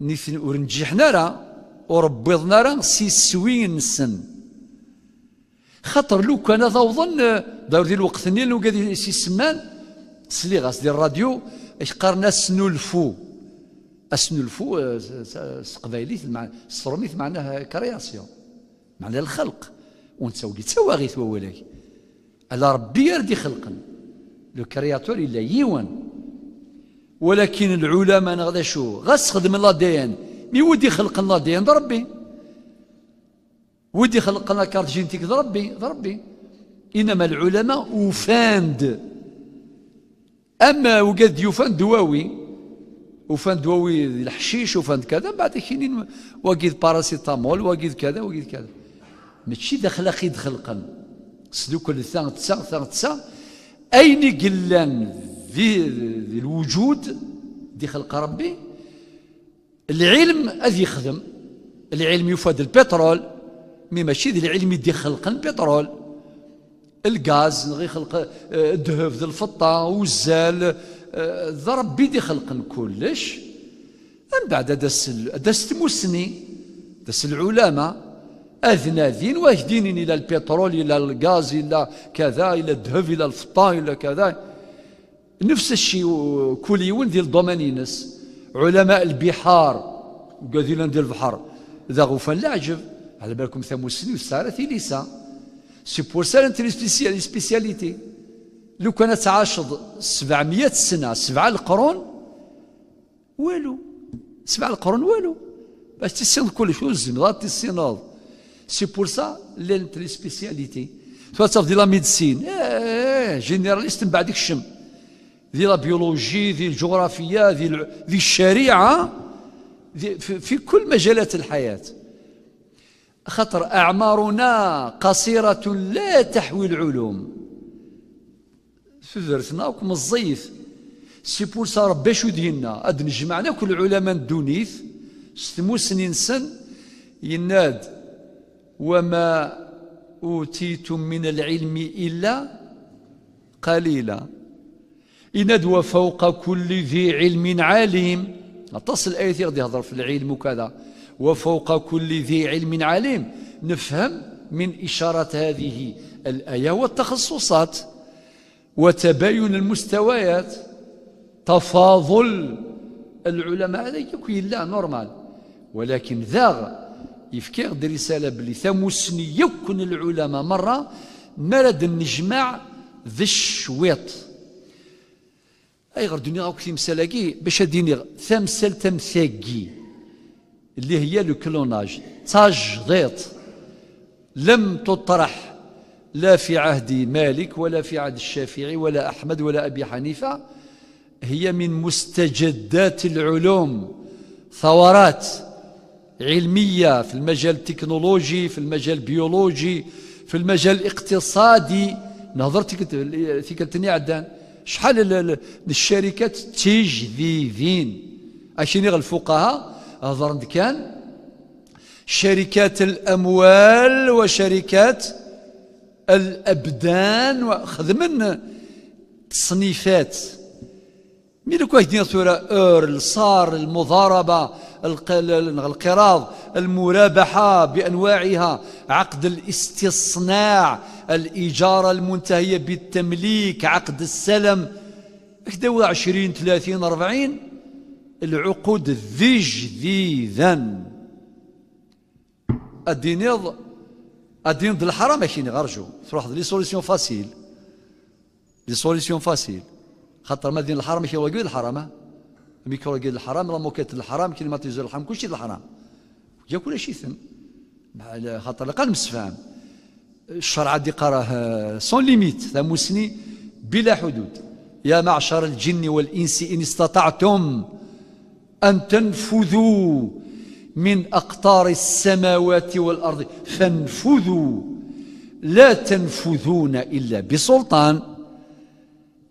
نيثن ورنجحنا راه وربيضنا راه سي سوين السن خاطر لو كان ضوضا دار ذي الوقت نيل وقادي سي سمان غاس ديال الراديو اش قرنا سنلفو سقبايلي آه، مع الصروميت معناها كرياسيون معناها الخلق ونتا ولي توا غيث ولاك على ربي يردي خلقا لو كرياتور الا يوان ولكن العلماء انا غدا شو غاس خدم لا دي ان مي ودي خلق لا دي ان ضربي ودي خلق لا كارت جينتيك ضربي ضربي انما العلماء وفاند اما وقد يفان دواوي وفان دواوي الحشيش وفان كذا بعد كاينين وقيد باراسيتامول وقيد كذا وقيد كذا ماشي داخله خيد خلقا سدوك الثان تسع ثان تسع اين قلان في الوجود دي خلق ربي العلم اذ يخدم العلم يفاد البترول مي ماشي العلم يدي خلق البترول الغاز نغي خلق آه، الذهب ذي الفطه والزال آه، ذا ربي دي خلق كلش من بعد دس دس مسني دس العلماء ذين واجدين إلى البترول إلى الغاز إلى كذا إلى الذهب إلى الفطه إلى كذا نفس الشيء كل يوم ديال دومانينس علماء البحار قاذيلا ديال البحر ذا غوفان لا عجب على بالكم ثم مسني وسارة ليسا سي بور سا لي سبيسياليتي لو كانت تعاشض 700 سنه سبعه القرون والو سبعه القرون والو باش تسين كل شيء الزمضات تسيناض سي بور سا لانت لي سبيسياليتي سوا تفضي لا ميديسين ايه جينيراليست من بعدك الشم دي لا بيولوجي دي الجغرافيا دي, الشريعه في كل مجالات الحياه خطر أعمارنا قصيرة لا تحوي العلوم تدرسنا وكم الزيف سي بول سا ربي شو دينا ادن نجمعنا كل علماء الدونيث ستمو سنين سن يناد وما اوتيتم من العلم الا قليلا يناد وفوق كل ذي علم عليم اتصل الايه غادي يهضر في العلم وكذا وفوق كل ذي علم عليم نفهم من إشارة هذه الآية والتخصصات وتباين المستويات تفاضل العلماء هذا يكون لا نورمال ولكن ذاغ يفكي رسالة بلي ثمسني يكون العلماء مرة مرد نجمع ذي الشويط أي غير دنيا كثير مسالاكي باش أديني ثمسل تمثاقي اللي هي لو كلوناج غيط لم تطرح لا في عهد مالك ولا في عهد الشافعي ولا أحمد ولا أبي حنيفة هي من مستجدات العلوم ثورات علمية في المجال التكنولوجي في المجال البيولوجي في المجال الاقتصادي نهضر تكلتني عدان شحال الشركات تجذيذين اشيني الفقهاء هضرنا كان شركات الأموال وشركات الأبدان وأخذ من تصنيفات ملك واحد ثورة أرل صار المضاربة القراض المرابحة بأنواعها عقد الاستصناع الإيجار المنتهية بالتمليك عقد السلم كدا 20 30 40 العقود ذجذيذا ادين يض الدين ضد الحرام ماشي غرجو تروح لي سوليسيون فاسيل لي سوليسيون فاسيل خاطر ما دين الحرام ماشي واقيل الحرام ميكرو قيل الحرام لا موكيت الحرام كلماتيزور الحرام كلشي الحرام يا كل شيء ثم خاطر قال مسفان الشرع دي قراه سون ليميت مسني بلا حدود يا معشر الجن والانس ان استطعتم أن تنفذوا من أقطار السماوات والأرض فانفذوا لا تنفذون إلا بسلطان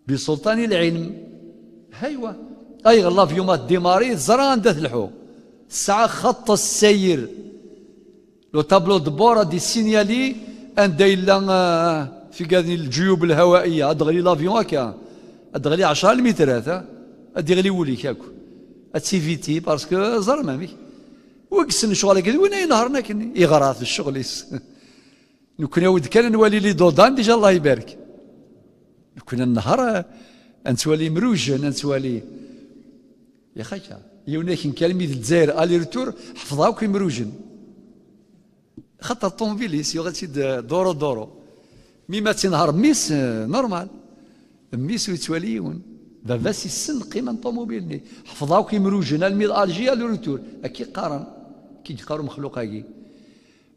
بسلطان العلم هيوة أي الله في يوم الديماري زران دات الحو الساعة خط السير لو تابلو دبورة دي سينيالي أن دايلا آه، في قاد الجيوب الهوائية أدغلي لافيون أكا أدغلي عشرة المترات أدغلي وليك أكو اتيفيتي باسكو زر مامي وكسن شغل كذا وين ينهرنا كني اغراض الشغل يس نكون يود كان نولي لي دودان ديجا الله يبارك نكون النهار نتوالي مروجن نتوالي يا خايا يونيك نكلمي الجزائر الي رتور حفظها وكي مروجن خاطر الطوموبيل يس يغاتي دورو دورو مي ما تنهار ميس آه، نورمال ميس ويتواليون بافا سي السن قيمة طوموبيلني حفظاو كي مروجنا الميل الجيا لو روتور كي قارن كي قارو مخلوق هاكي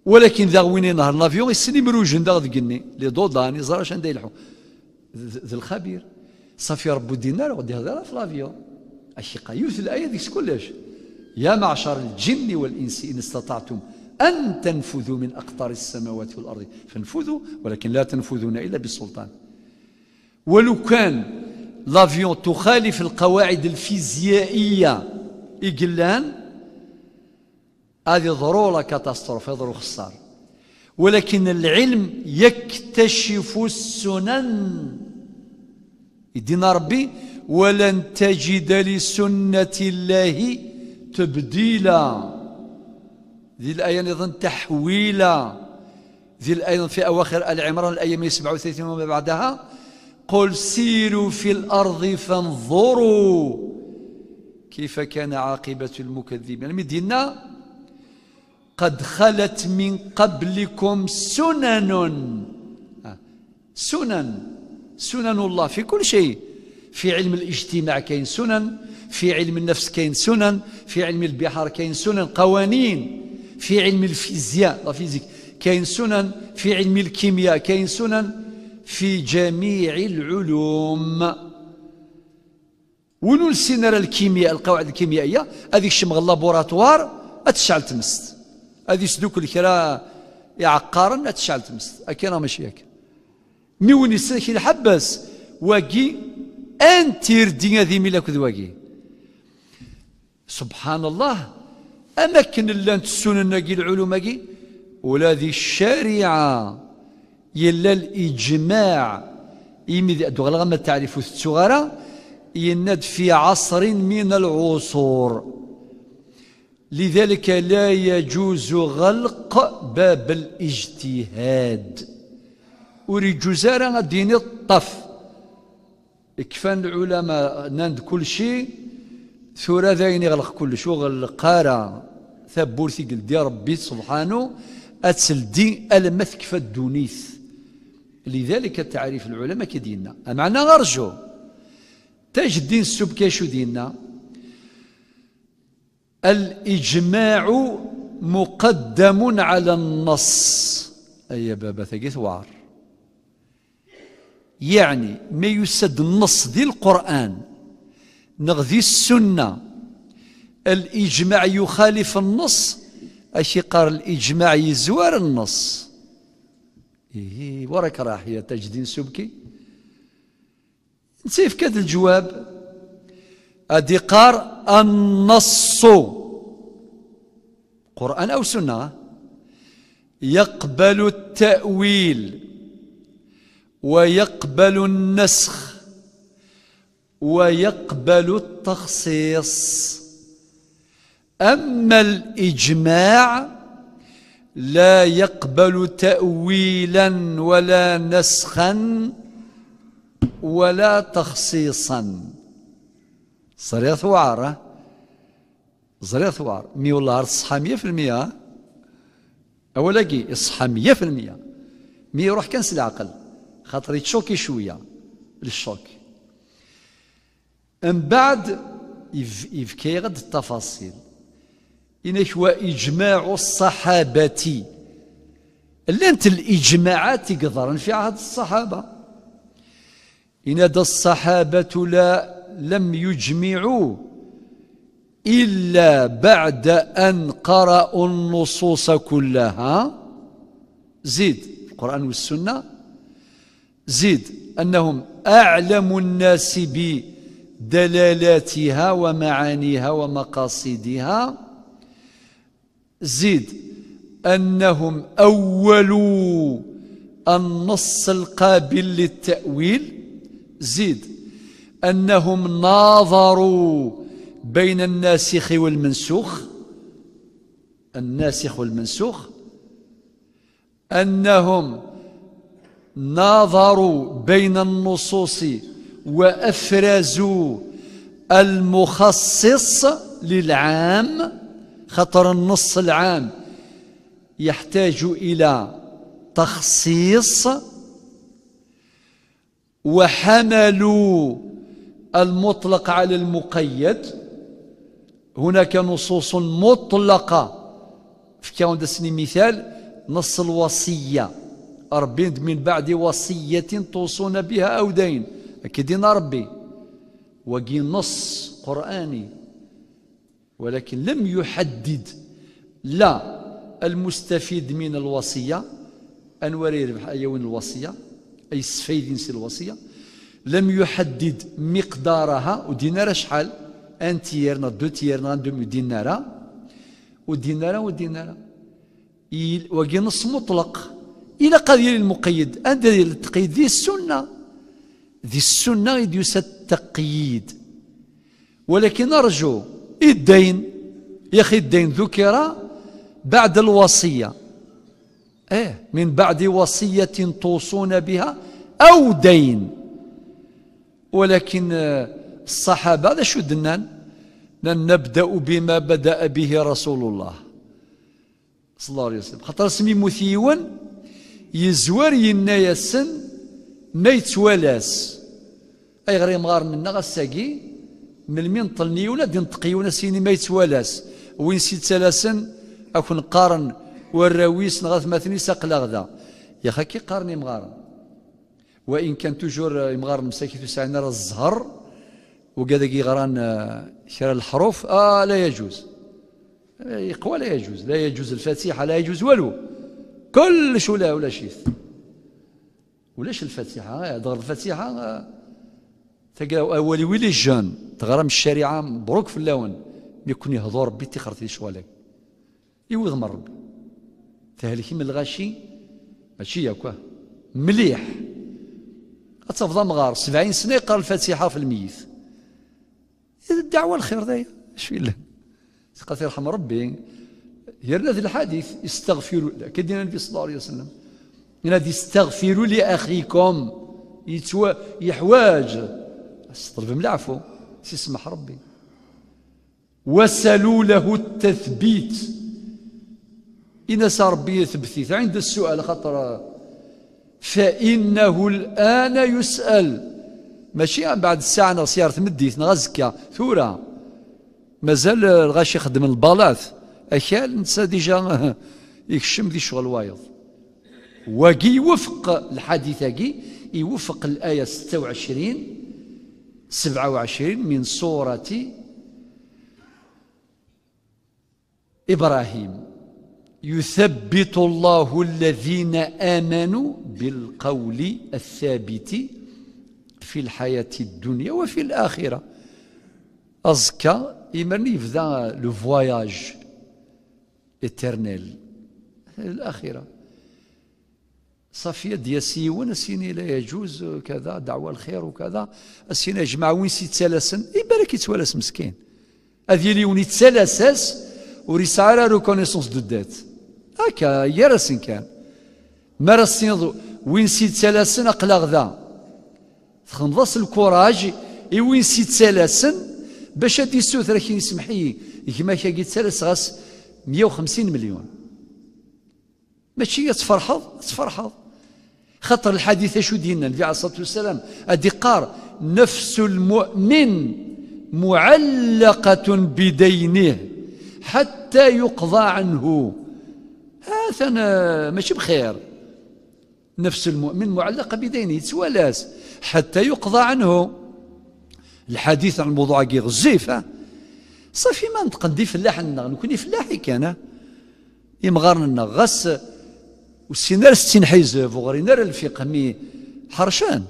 ولكن ذا وين نهر لافيون السن مروجن ذا دقني لي دوداني زراش عندي الحو ذا الخبير صافي ربو دينار غادي يهضر في لافيون اشي قايوس الايه ديك كلش يا معشر الجن والانس ان استطعتم ان تنفذوا من اقطار السماوات والارض فانفذوا ولكن لا تنفذون الا بالسلطان ولو كان لافيون تخالف القواعد الفيزيائيه إجلان هذه ضرورة كاتاستروف هذا خسار ولكن العلم يكتشف السنن يدينا ربي ولن تجد لسنة الله تبديلا ذي الآية أيضا تحويلا ذي الآية في أواخر العمران الآية 137 وما بعدها قل سيروا في الأرض فانظروا كيف كان عاقبة المكذبين المدينة قد خلت من قبلكم سنن آه. سنن سنن الله في كل شيء في علم الاجتماع كاين سنن في علم النفس كاين سنن في علم البحار كاين سنن قوانين في علم الفيزياء لا فيزيك كاين سنن في علم الكيمياء كاين سنن في جميع العلوم ونون سينرا الكيمياء القواعد الكيميائيه هذيك شمغ اللابوراتوار اتشعل تمست هذه سدوك الكرا يعقارا اتشعل تمست اكي راه ماشي هكا مي وني ساكن حباس واكي انتيردي هذه ملاك واكي سبحان الله أماكن اللي تسون النقي العلوم ولا ذي الشريعة يلا الإجماع يمد دو ما تعرف الصغار يند في عصر من العصور لذلك لا يجوز غلق باب الاجتهاد وريجوز جزارا دين الطف كفان العلماء ناند كل شيء ثورة ذاين يغلق كل شيء وغلقارة ثبورتي قل دي ربي سبحانه أتسلدي ألمث كفا الدونيث لذلك التعريف العلماء كديننا معنا نرجو تاج الدين السبكي شو ديننا الإجماع مقدم على النص أي بابا ثقيثوار يعني ما يسد النص ذي القرآن نغذي السنة الإجماع يخالف النص أشي قال الإجماع يزوار النص إيه وراك راحية تاج الدين السبكي نسيف كذا الجواب أدي قار النص قرآن أو سنة يقبل التأويل ويقبل النسخ ويقبل التخصيص أما الإجماع لا يقبل تاويلا ولا نسخا ولا تخصيصا صريا ثوار صريا ثوار مي والله تصحى صحة اولاكي في المية مي يروح كنس العقل خاطر يتشوكي شويه للشوك من بعد يفكي غد التفاصيل إنك وإجماع الصحابة لانت الإجماعات تقدر في عهد الصحابة إن الصحابة لا لم يجمعوا إلا بعد أن قرأوا النصوص كلها زيد القرآن والسنة زيد أنهم أعلم الناس بدلالاتها ومعانيها ومقاصدها زيد أنهم أولوا النص القابل للتأويل زيد أنهم ناظروا بين الناسخ والمنسوخ الناسخ والمنسوخ أنهم ناظروا بين النصوص وأفرزوا المخصص للعام خطر النص العام يحتاج إلى تخصيص وحملوا المطلق على المقيد هناك نصوص مطلقة في كون دسني مثال نص الوصية ربي من بعد وصية توصون بها أو دين أكيدين ربي وقي نص قرآني ولكن لم يحدد لا المستفيد من الوصية أنوار يربح أيون الوصية أي السفيد ينسي الوصية لم يحدد مقدارها ودينار شحال ان تيرنا دو تيرنا دو دينارا ودينارا ودينارا وكي نص مطلق الى قدير المقيد ان التقييد ذي السنه ذي السنه يدوس التقييد ولكن ارجو الدين يا أخي الدين ذكر بعد الوصية إيه من بعد وصية توصون بها أو دين ولكن آه، الصحابة هذا شو دنان لن نبدأ بما بدأ به رسول الله صلى الله عليه وسلم خاطر اسمي مثيون يزور ما يتوالاس اي غير مغار منا الساقي ملمي طلني ولا دين تقيونا سيني ما يتوالاس وين سي تلاسن اكون قارن والراويس نغاث ماثني ساق لغدا يا خا كي قارني مغارن وان كان توجور مغارن مساكي تسعنا راه الزهر وكذا كي غران آه، شرا الحروف آه لا يجوز آه، يقوى لا يجوز لا يجوز الفاتحه لا يجوز والو كلش ولا ولا شيث ولاش الفاتحه آه، دغر الفاتحه تلقى اولي ويلي جان تغرم الشريعه مبروك في اللون يكون يهضر ربي تيخرط لي شوالك يوض من ربي تهلكي من الغاشي ماشي ياك مليح اتفضى مغار 70 سنه يقرا الفاتحه في الميت الدعوه الخير دايا اش الله تقال يرحم ربي يرنا في الحديث استغفروا كدينا النبي صلى الله عليه وسلم ينادي استغفروا لاخيكم يتوا يحواج استطرف ملعفو سيسمح ربي وسلوا له التثبيت إن ربي يثبتيت عند السؤال خطر فإنه الآن يسأل ماشي يعني بعد الساعة نغ سيارة مديت نغزكا ثورة مازال الغاش يخدم البلاط أكال نسى ديجا يكشم دي شغل وايض وقي يوفق الحديث يوفق الآية 26 سبعة وعشرين من سورة إبراهيم يثبت الله الذين آمنوا بالقول الثابت في الحياة الدنيا وفي الآخرة أزكى إيمان يبدأ لو فواياج إترنيل الآخرة صافية ديال سيون السيني لا يجوز كذا دعوة الخير وكذا السيني يجمع وين سي تسالسن بالك يتوالس مسكين هذه اللي وين وريسعى على ريكونيسونس دو ديت هكا هي راسين كان ما راسين وين سي تسالسن اقلا غدا تخنضس الكوراج اي وين سي تسالسن باش هادي السوثرة كي يسمحي كيما كي يتسالس غاس 150 مليون ماشي تفرحض تفرحض خطر الحديث شو دينا النبي عليه الصلاة والسلام قار نفس المؤمن معلقة بدينه حتى يقضى عنه هذا ماشي بخير نفس المؤمن معلقة بدينه سوالاس حتى يقضى عنه الحديث عن الموضوع كي غزيفة صافي ما نتقندي فلاح نكوني فلاحي كان يمغرنا غس وسينار ستين حزب وغرينار الفقه مي حرشان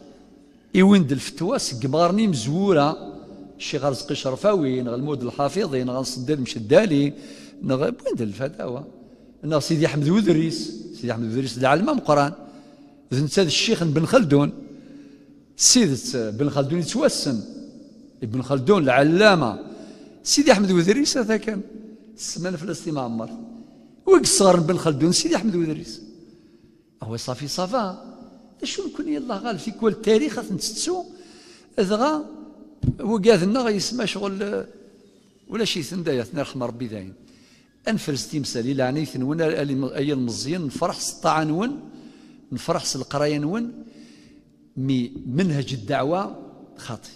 إيوند الفتوى سقمارني مزورة شي غرزقي شرفاوي غلمود الحافظين غنصدر مشدالي نغ بوند الفتاوى انا سيدي احمد ودريس سيدي احمد ودريس العلمة مقران القران نتا الشيخ بن خلدون سيد بن خلدون يتوسن ابن خلدون العلامة سيدي أحمد ودريس هذا كان سمان فلسطين عمر وقصر بن خلدون سيدي أحمد ودريس هو صافي صافا شو نكون يلا غال في كل التاريخ هو قال لنا يسمى شغل ولا شي ثندايا ثنا رحم ربي داين انفرز تمثالي لعني ثنون اي المزيان نفرح سطاع نون نفرح سالقرايه نون مي منهج الدعوه خاطي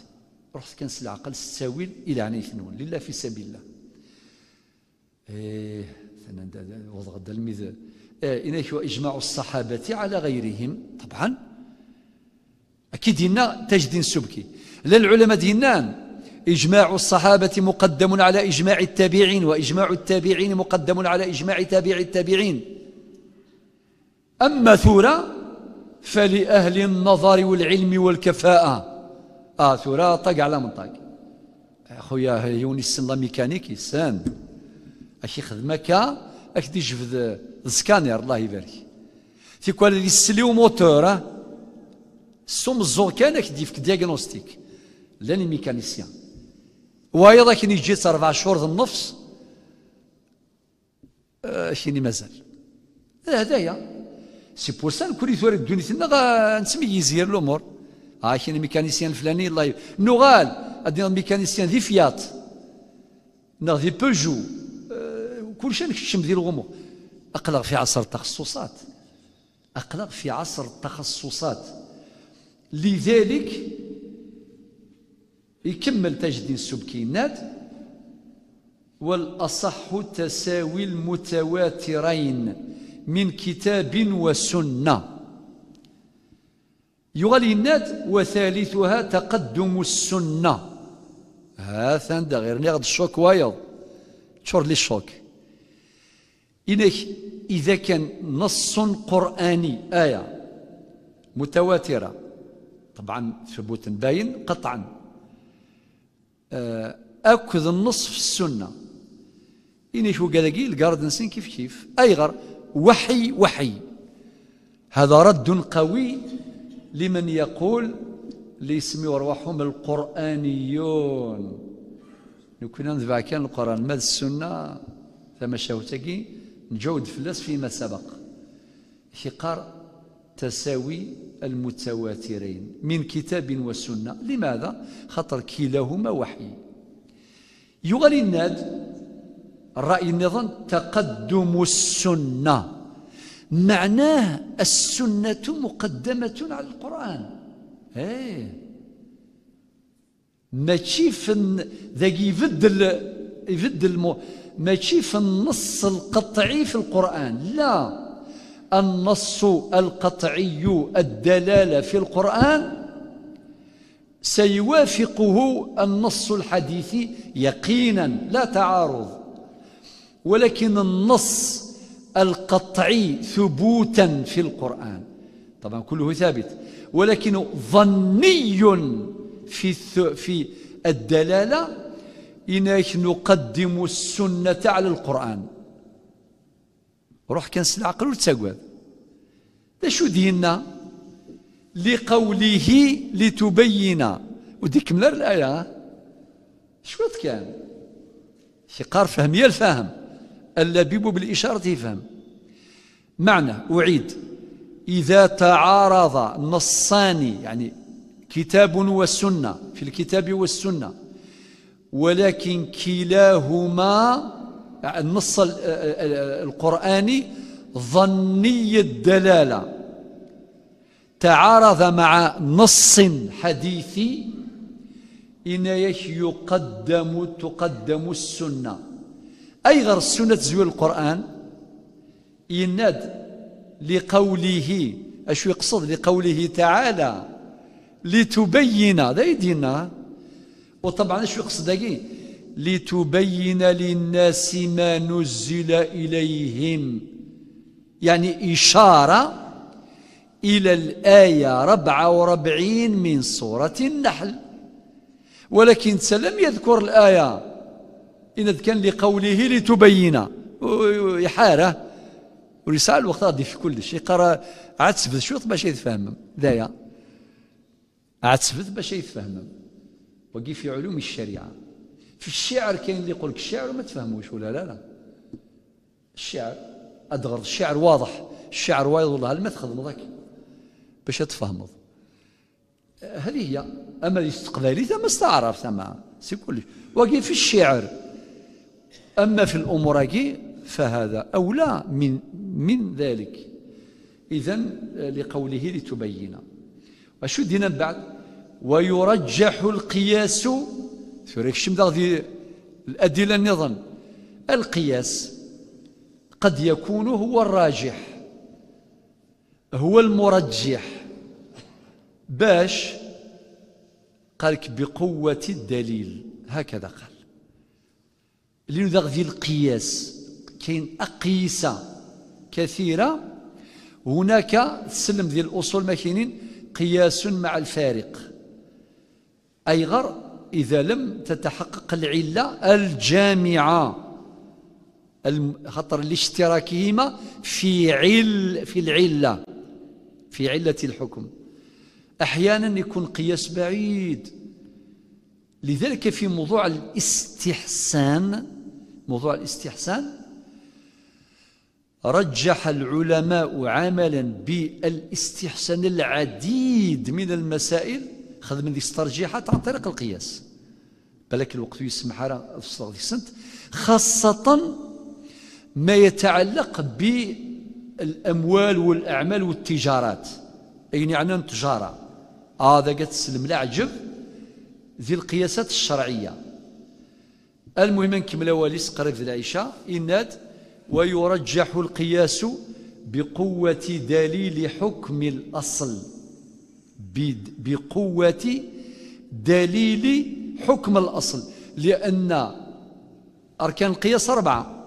رحت كنس العقل ستاويل الى عني ثنون لله في سبيل الله ايه وضغط الميزان إليه وإجماع الصحابة على غيرهم طبعا أكيد هنا تجدين سبكي لا العلماء دينان إجماع الصحابة مقدم على إجماع التابعين وإجماع التابعين مقدم على إجماع تابع التابعين أما ثورة فلأهل النظر والعلم والكفاءة آه ثورة طق على منطق أخويا يونس الله ميكانيكي سان أشي خدمك اكدي يجبد السكانير الله يبارك كل اللي سليو موتور السومزون كان اكدي في ديغنوستيك لاني ميكانيسيان وايضا كي نجي اربع شهور النفس شيني مازال هذايا سي بور سا الكل يثور الدنيا نسمي يزير الامور ها كاين ميكانيسيان فلاني الله يبارك نغال ادي ميكانيسيان ذي فيات نغ دي بوجو كل شيء نكتشم ديال الغموض اقلق في عصر التخصصات اقلق في عصر التخصصات لذلك يكمل تاج الدين السبكي والاصح تساوي المتواترين من كتاب وسنه يغلي النات وثالثها تقدم السنة ها ثاندا غير نغد الشوك وايض تشور لي الشوك إليك إذا كان نص قرآني آية متواترة طبعا ثبوت باين قطعا آه، أكد النص في السنة إني شو قال القارد نسين كيف كيف أي غر وحي وحي هذا رد قوي لمن يقول ليسميوا أرواحهم القرآنيون لو كنا نتبع كان القرآن ماذا السنة ثم شاوتكي نجود فلس فيما سبق حقار تساوي المتواترين من كتاب وسنة لماذا؟ خطر كلاهما وحي يغالي الناد الرأي النظام تقدم السنة معناه السنة مقدمة على القرآن ايه ماشي فن ذاك يفد المو... ماشي في النص القطعي في القرآن لا النص القطعي الدلالة في القرآن سيوافقه النص الحديثي يقينا لا تعارض ولكن النص القطعي ثبوتا في القرآن طبعا كله ثابت ولكن ظني في في الدلالة إناك نقدم السنة على القرآن روح كنس العقل وتساقوذ ده شو دينا لقوله لتبين ودي من الآية شو كان شقار فهم يا الفهم اللبيب بالإشارة يفهم معنى أعيد إذا تعارض نصان يعني كتاب والسنة في الكتاب والسنة ولكن كلاهما النص القرآني ظني الدلالة تعارض مع نص حديثي إن يقدم تقدم السنة أي غير السنة تزوي القرآن يناد لقوله أشو يقصد لقوله تعالى لتبين هذا يدينا وطبعا شو يقصد لتبين للناس ما نزل إليهم يعني إشارة إلى الآية 44 من سورة النحل ولكن سلم يذكر الآية إن كان لقوله لتبين يحاره ورسالة الوقت غادي في كل شيء قرا عاد تثبت شوط باش يتفهم ذايا عاد باش يتفهم وقي في علوم الشريعة في الشعر كاين اللي يقول لك الشعر ما تفهموش ولا لا لا الشعر أدغر الشعر واضح الشعر واضح والله هل ما تخدم ذاك باش تفهم هذه هي أما الاستقلالي تما استعرف تما سي كلش وقي في الشعر أما في الأمور فهذا أولى من من ذلك إذا لقوله لتبين وشو دينا بعد ويرجح القياس شم الشمدة ذي الأدلة النظام القياس قد يكون هو الراجح هو المرجح باش قالك بقوة الدليل هكذا قال لأنه ذي القياس كاين أقيسة كثيرة هناك تسلم ذي الأصول ما كاينين قياس مع الفارق أي غر إذا لم تتحقق العلة الجامعة خطر لاشتراكهما في عل في العلة في علة الحكم أحيانا يكون قياس بعيد لذلك في موضوع الاستحسان موضوع الاستحسان رجح العلماء عملا بالاستحسان العديد من المسائل خذ من ذي عن طريق القياس بلك الوقت يسمح في الصلاة سنت خاصة ما يتعلق بالأموال والأعمال والتجارات أين يعني التجارة هذا آه تسلم لعجب ذي القياسات الشرعية المهم نكمل واليس قريب ذي العيشة إناد ويرجح القياس بقوة دليل حكم الأصل بقوة دليل حكم الأصل لأن أركان القياس أربعة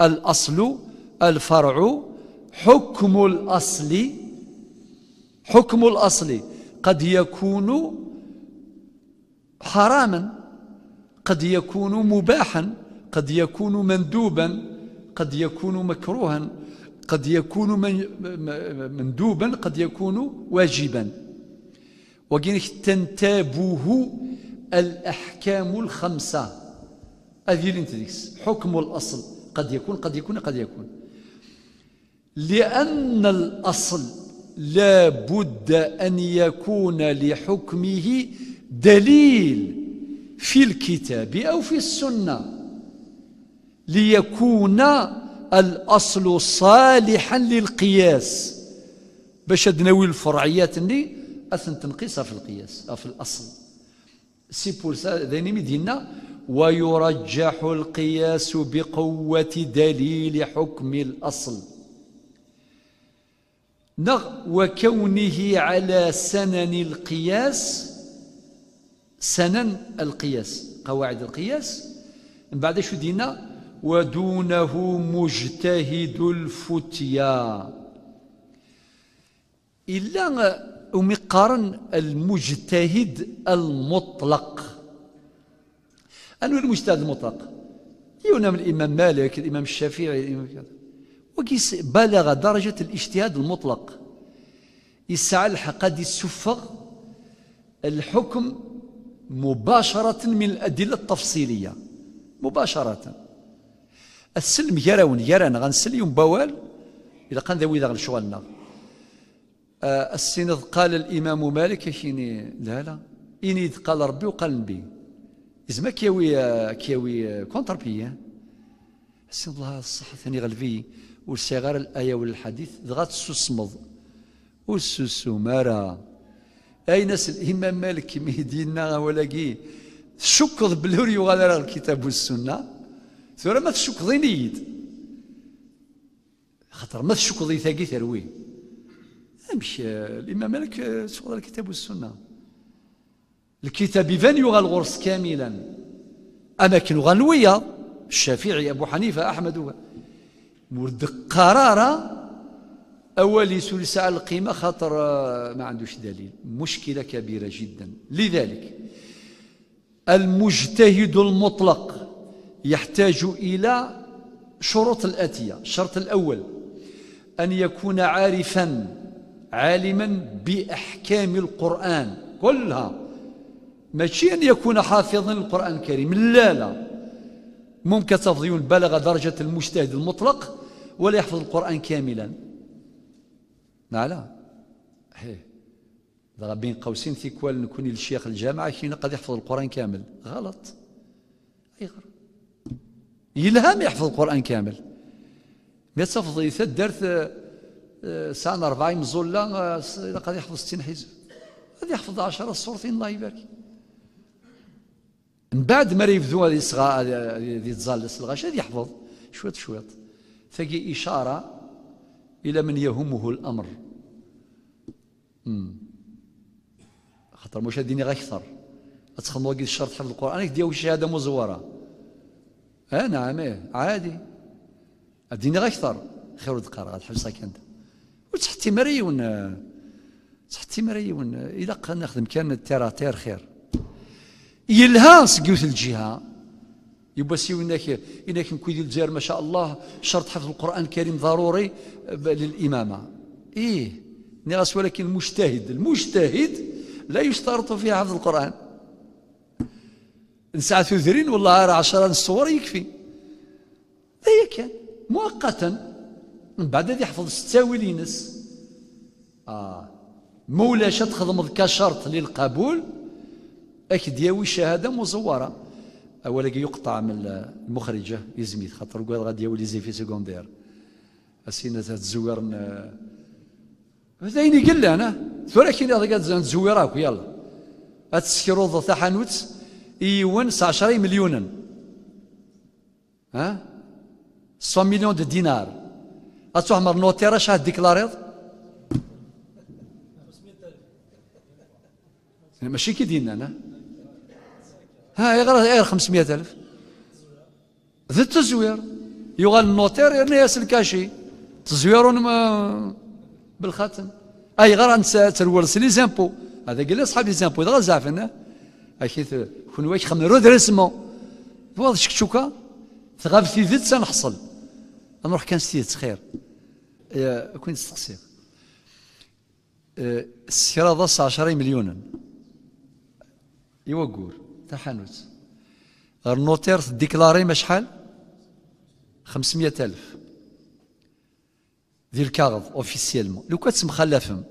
الأصل الفرع حكم الأصل حكم الأصل قد يكون حراما قد يكون مباحا قد يكون مندوبا قد يكون مكروها قد يكون مندوبا قد يكون واجبا وقينك تنتابه الأحكام الخمسة هذه اللي حكم الأصل قد يكون قد يكون قد يكون لأن الأصل لا بد أن يكون لحكمه دليل في الكتاب أو في السنة ليكون الأصل صالحا للقياس باش ناوي الفرعيات اللي اثن تنقيصها في القياس أو في الاصل سي بور سا ذاني دينا ويرجح القياس بقوة دليل حكم الأصل نغ وكونه على سنن القياس سنن القياس قواعد القياس من بعد شو دينا ودونه مجتهد الفتيا إلا ومقارن المجتهد المطلق أنو المجتهد المطلق يونا من الإمام مالك الإمام الشافعي الإمام بلغ درجة الاجتهاد المطلق يسعى قد يسفغ الحكم مباشرة من الأدلة التفصيلية مباشرة السلم يرون غنسل يوم بوال إلا ذوي ذا شغلنا آه، السند قال الإمام مالك شيني لا لا إني قال ربي وقال نبي إزما كيوي كيوي كونتر بي آه. سي الله الصح ثاني غلفي والصغار الآية والحديث الحديث دغا تسوسمض والسوسمارة أي ناس الإمام مالك كيما يدينا ولاقي تشكض بلوري وغادر الكتاب والسنة ثم ما تشكضيني خاطر ما تشكضي ثاقي ترويه تفهمش الامام مالك سوغ الكتاب والسنه الكتاب بان يغى الغرس كاملا اماكن غنويه الشافعي ابو حنيفه احمد مرد قراره أولي ثلث على القيمة خاطر ما عندوش دليل مشكلة كبيرة جدا لذلك المجتهد المطلق يحتاج إلى شروط الآتية الشرط الأول أن يكون عارفا عالما بأحكام القرآن كلها ماشي أن يكون حافظا للقرآن الكريم لا لا ممكن تفضيون بلغ درجة المجتهد المطلق ولا يحفظ القرآن كاملا لا لا هذا بين قوسين في كوال نكون الشيخ الجامعة حين قد يحفظ القرآن كامل غلط أي غلط يلهم يحفظ القرآن كامل ما تفضي ثلاث درث سان 40 اذا قد يحفظ 60 حزب غادي يحفظ 10 الصورتين الله يبارك من بعد ما يبدو هذه الصغا هذه تزلس الغش غادي يحفظ شويط شويط فكي إشارة إلى من يهمه الأمر خاطر واش ديني غيكثر تخدموا كي الشرط حفظ القرآن ديال واش مزورة اه نعم إيه، عادي الدين غيكثر خير دقار غتحبسك انت وتحتي مريون تحتي مريون يون إلق نخدم كان التيراتير خير يلها سقيوت الجهة يبقى سيو انك انك ديال الجزائر ما شاء الله شرط حفظ القران الكريم ضروري للامامه ايه نغس ولكن المجتهد المجتهد لا يشترط في حفظ القران نسعة ثذرين والله عشرة صور يكفي هي كان مؤقتا من بعد هذا يحفظ التاويل لينس آه مولا ولاش تخدمض كشرط للقبول اك دياوي شهاده مزوره اولا يقطع من المخرجه يزميت خاطر قال غادي يولي زي في سكوندير اسينا تزور زيني قال انا ثورا كي غادي نزوراك يلا تسكروض تاع حانوت ايون 10 مليونا ها 100 مليون دينار اتعمر نوتيرا شاه ديكلاريض ماشي كي دينا انا ها غير غير 500000 ذا التزوير يغال النوتير يعني ياس الكاشي تزوير بالخاتم اي غير ترورس لي زامبو هذا قال صحاب لي زامبو غير زعفنا اكيد كون واش خمر رود ريسمون فواض شكتوكا تغاب في ذات سنحصل نروح كان سيد خير كون نستقسي أه، السيرة ضص عشرة مليونا يوقور تحانوت النوتير ديكلاري ما شحال 500 ألف ذي الكاغض اوفيسيالمون لو كنت مخلفهم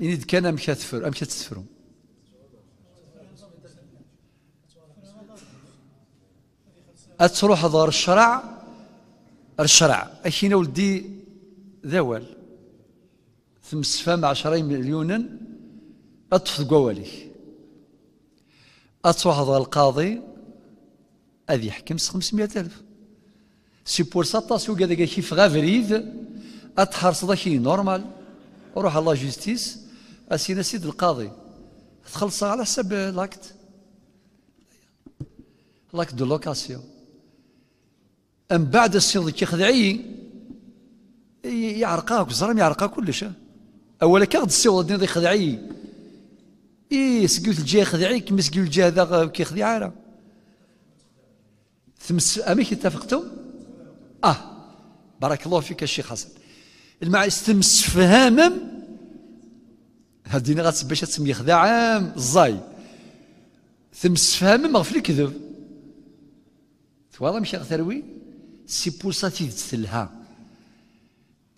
إني كان أم تفر أم تسفرهم أتروح دار الشرع الشرع أكينا ولدي ذوال ثم السفام عشرين مليون أطف قوالي أتوحض القاضي أذي حكم س 500 ألف سي بور ساتاسيو قال لك كيف غافريد أتحرص ذاكي نورمال روح الله جيستيس أسينا سيد القاضي تخلصها على حساب لاكت لاكت دو لوكاسيون أم بعد السنض كيخدعي يعرقاك الزرم يعرقا كلش أولا كاخد السنض نضي يخدعي اي سقيوت الجهة خدعي كما سقيوت الجهة هذا كيخدعي عارة ثمس أميك اتفقتم آه بارك الله فيك الشيخ حسن المع استمس هذه نغات باش تسمي خدعام الزاي ثمس فهامم غف الكذب تواضع مشي ثروي سي بوسا سا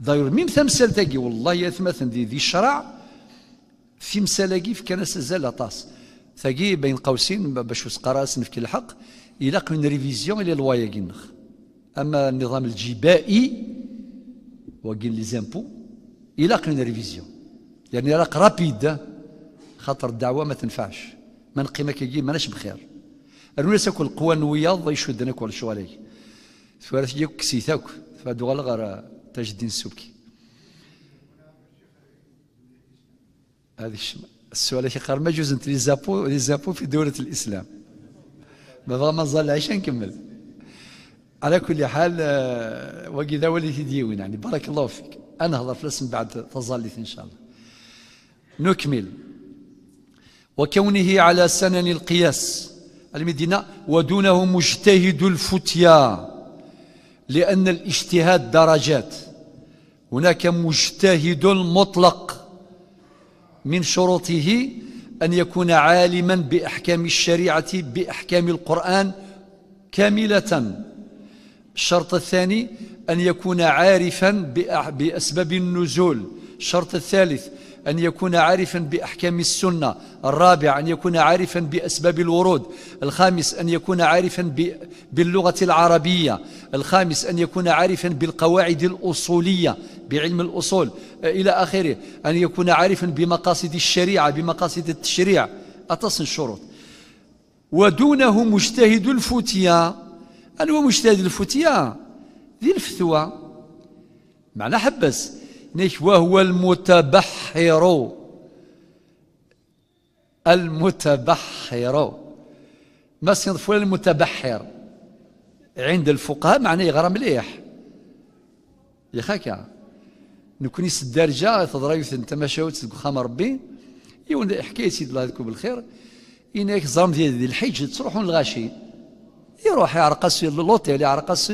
داير ميم تمثال تاقي والله يا ثمثن دي, دي الشرع في مسالاقي كيف كان سازال طاس تاقي بين قوسين باش راس نفكي الحق إلا قمنا ريفيزيون إلى الوايا كينخ أما النظام الجبائي وكين لي زامبو إلا قمنا ريفيزيون يعني راك رابيد خاطر الدعوة ما تنفعش ما نقيمك كي ماناش بخير الناس كل القوى نوياض يشدنا كل شوالي ثوارا تجي كسيت أكو فادو غال تاج الدين السبكي هذه السؤال شي قال ما جوزنت لي زابو لي زابو في دولة الإسلام ما بغى ما نظل عيش نكمل على كل حال آه، وكذا وليت ديوين يعني بارك الله فيك أنا هضر في الاسم بعد تظلت إن شاء الله نكمل وكونه على سنن القياس المدينة ودونه مجتهد الفتيا لأن الاجتهاد درجات هناك مجتهد مطلق من شروطه أن يكون عالما بأحكام الشريعة بأحكام القرآن كاملة الشرط الثاني أن يكون عارفا بأسباب النزول الشرط الثالث أن يكون عارفا بأحكام السنة الرابع أن يكون عارفا بأسباب الورود الخامس أن يكون عارفا باللغة العربية الخامس أن يكون عارفا بالقواعد الأصولية بعلم الأصول إلى آخره أن يكون عارفا بمقاصد الشريعة بمقاصد التشريع أتصل الشروط ودونه مجتهد الفتية أنه مجتهد الفتية ذي الفتوى معنى حبس نيش وهو المتبحر المتبحر ما صنف ولا المتبحر عند الفقهاء معناه يغرى مليح يا يخاك نكون الدرجة تضرا يوثن تمشاوت خام ربي يون حكاية سيد الله يذكر بالخير إنك زرم ديال دي الحج تروحون للغاشي يروح يعرقص لوطيل يعرقص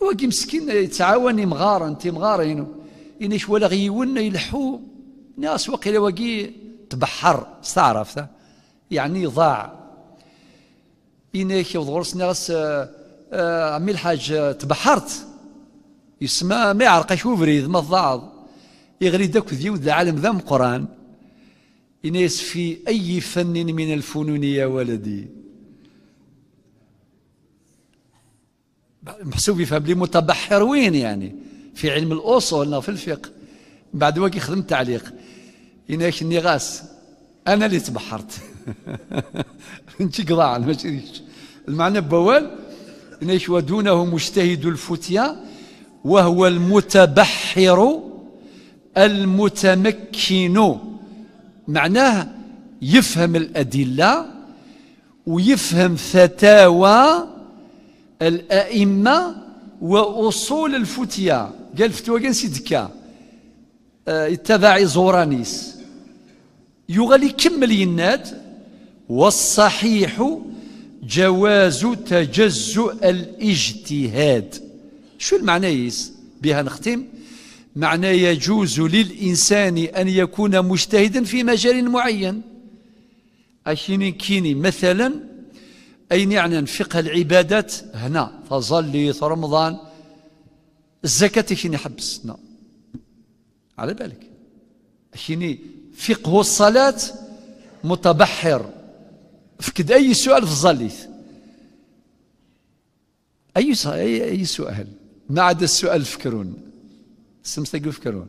وكي مسكين يتعاون مغار انت مغارين إني ولا غيون يلحو ناس وقيلا وقي تبحر استعرف يعني ضاع إنيك وضغرس ناس آه، آه، عمي الحاج تبحرت يسمى ما يعرقش فريد ما الضعض يغري داك ذيو العالم عالم ذا قران إنيس في أي فن من الفنون يا ولدي محسوب يفهم لي متبحر وين يعني في علم الأصول في الفقه بعد ما كيخدم التعليق يناك النغاس أنا اللي تبحرت انت قضاع ما ريش المعنى بوال إناش ودونه مجتهد الفتيا وهو المتبحر المتمكن معناه يفهم الأدلة ويفهم فتاوى الأئمة وأصول الفتية قال فتوى كان سي دكا اتبع آه، زورانيس يغالي كمل يناد والصحيح جواز تجزؤ الاجتهاد شو المعنى يس بها نختم معنى يجوز للإنسان أن يكون مجتهدا في مجال معين أشيني كيني مثلا أين يعني فقه العبادات هنا فظلي رمضان الزكاة كيني حبسنا على بالك كيني فقه الصلاة متبحر فقد أي سؤال في الظليف أي سؤال أي سؤال ما عدا السؤال فكرون سمسك فكرون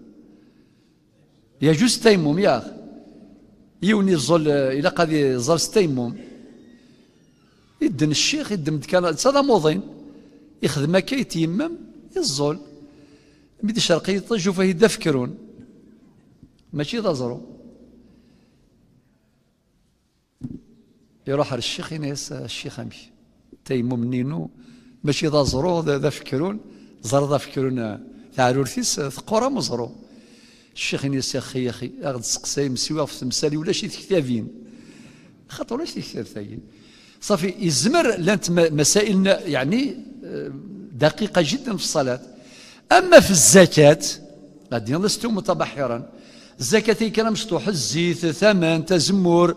يجوز تيموم يا أخي يوني الظل إلى قضية ظل التيمم يدن الشيخ يدن كان هذا موضين يخدم كي يتيمم يزول بدي الشرقي طجوا فيه دفكرون ماشي تزرو يروح الشيخ يناس الشيخ أمي تيمو منينو ماشي تزرو دفكرون زر دفكرون تعالوا الثيس ثقورة مزرو الشيخ يناس يا أخي يا أخي أغد سقساي مسيوا في تمسالي ولا شي كتابين خاطر ولاش تكتاب ثاني صافي يزمر لانت مسائلنا يعني آه، دقيقة جدا في الصلاة أما في الزكاة غادي لست متبحرا الزكاة كان مشطوح الزيت ثمن تزمر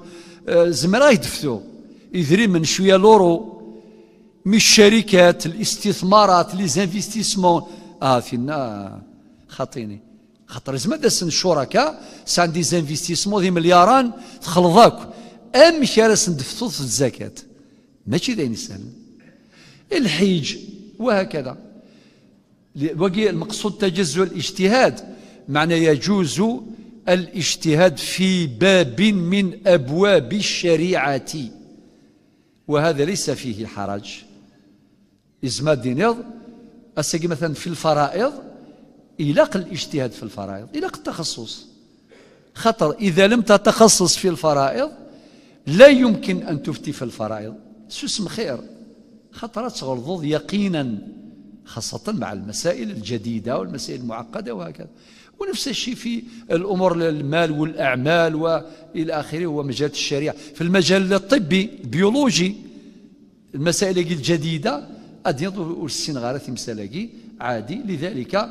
آه، زمرا يدفتو يدري من شوية لورو من الشركات الاستثمارات لي زانفيستيسمون اه فينا خاطيني خاطر زعما داسن الشركاء سان دي زانفيستيسمون دي ملياران تخلضاك امشي راس ندفتو في الزكاة ماشي داين سهل الحيج وهكذا وقي المقصود تجز الاجتهاد معنى يجوز الاجتهاد في باب من أبواب الشريعة وهذا ليس فيه حرج إزما دينيض أساقي مثلا في الفرائض إلاق الاجتهاد في الفرائض إلاق التخصص خطر إذا لم تتخصص في الفرائض لا يمكن أن تفتي في الفرائض سوسم خير خطرت تغلظ يقينا خاصة مع المسائل الجديدة والمسائل المعقدة وهكذا ونفس الشيء في الأمور المال والأعمال وإلى آخره ومجال الشريعة في المجال الطبي البيولوجي المسائل الجديدة أديض والسنغارة تمثالكي عادي لذلك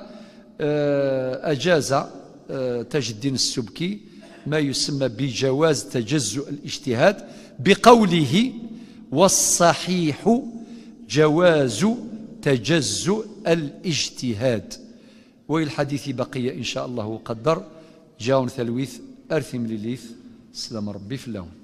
آه، أجاز آه، تاج الدين السبكي ما يسمى بجواز تجزء الاجتهاد بقوله والصحيح جواز تجزؤ الاجتهاد والحديث بقية إن شاء الله قدر جاون ثلويث أرثم لليث سلام ربي في اللون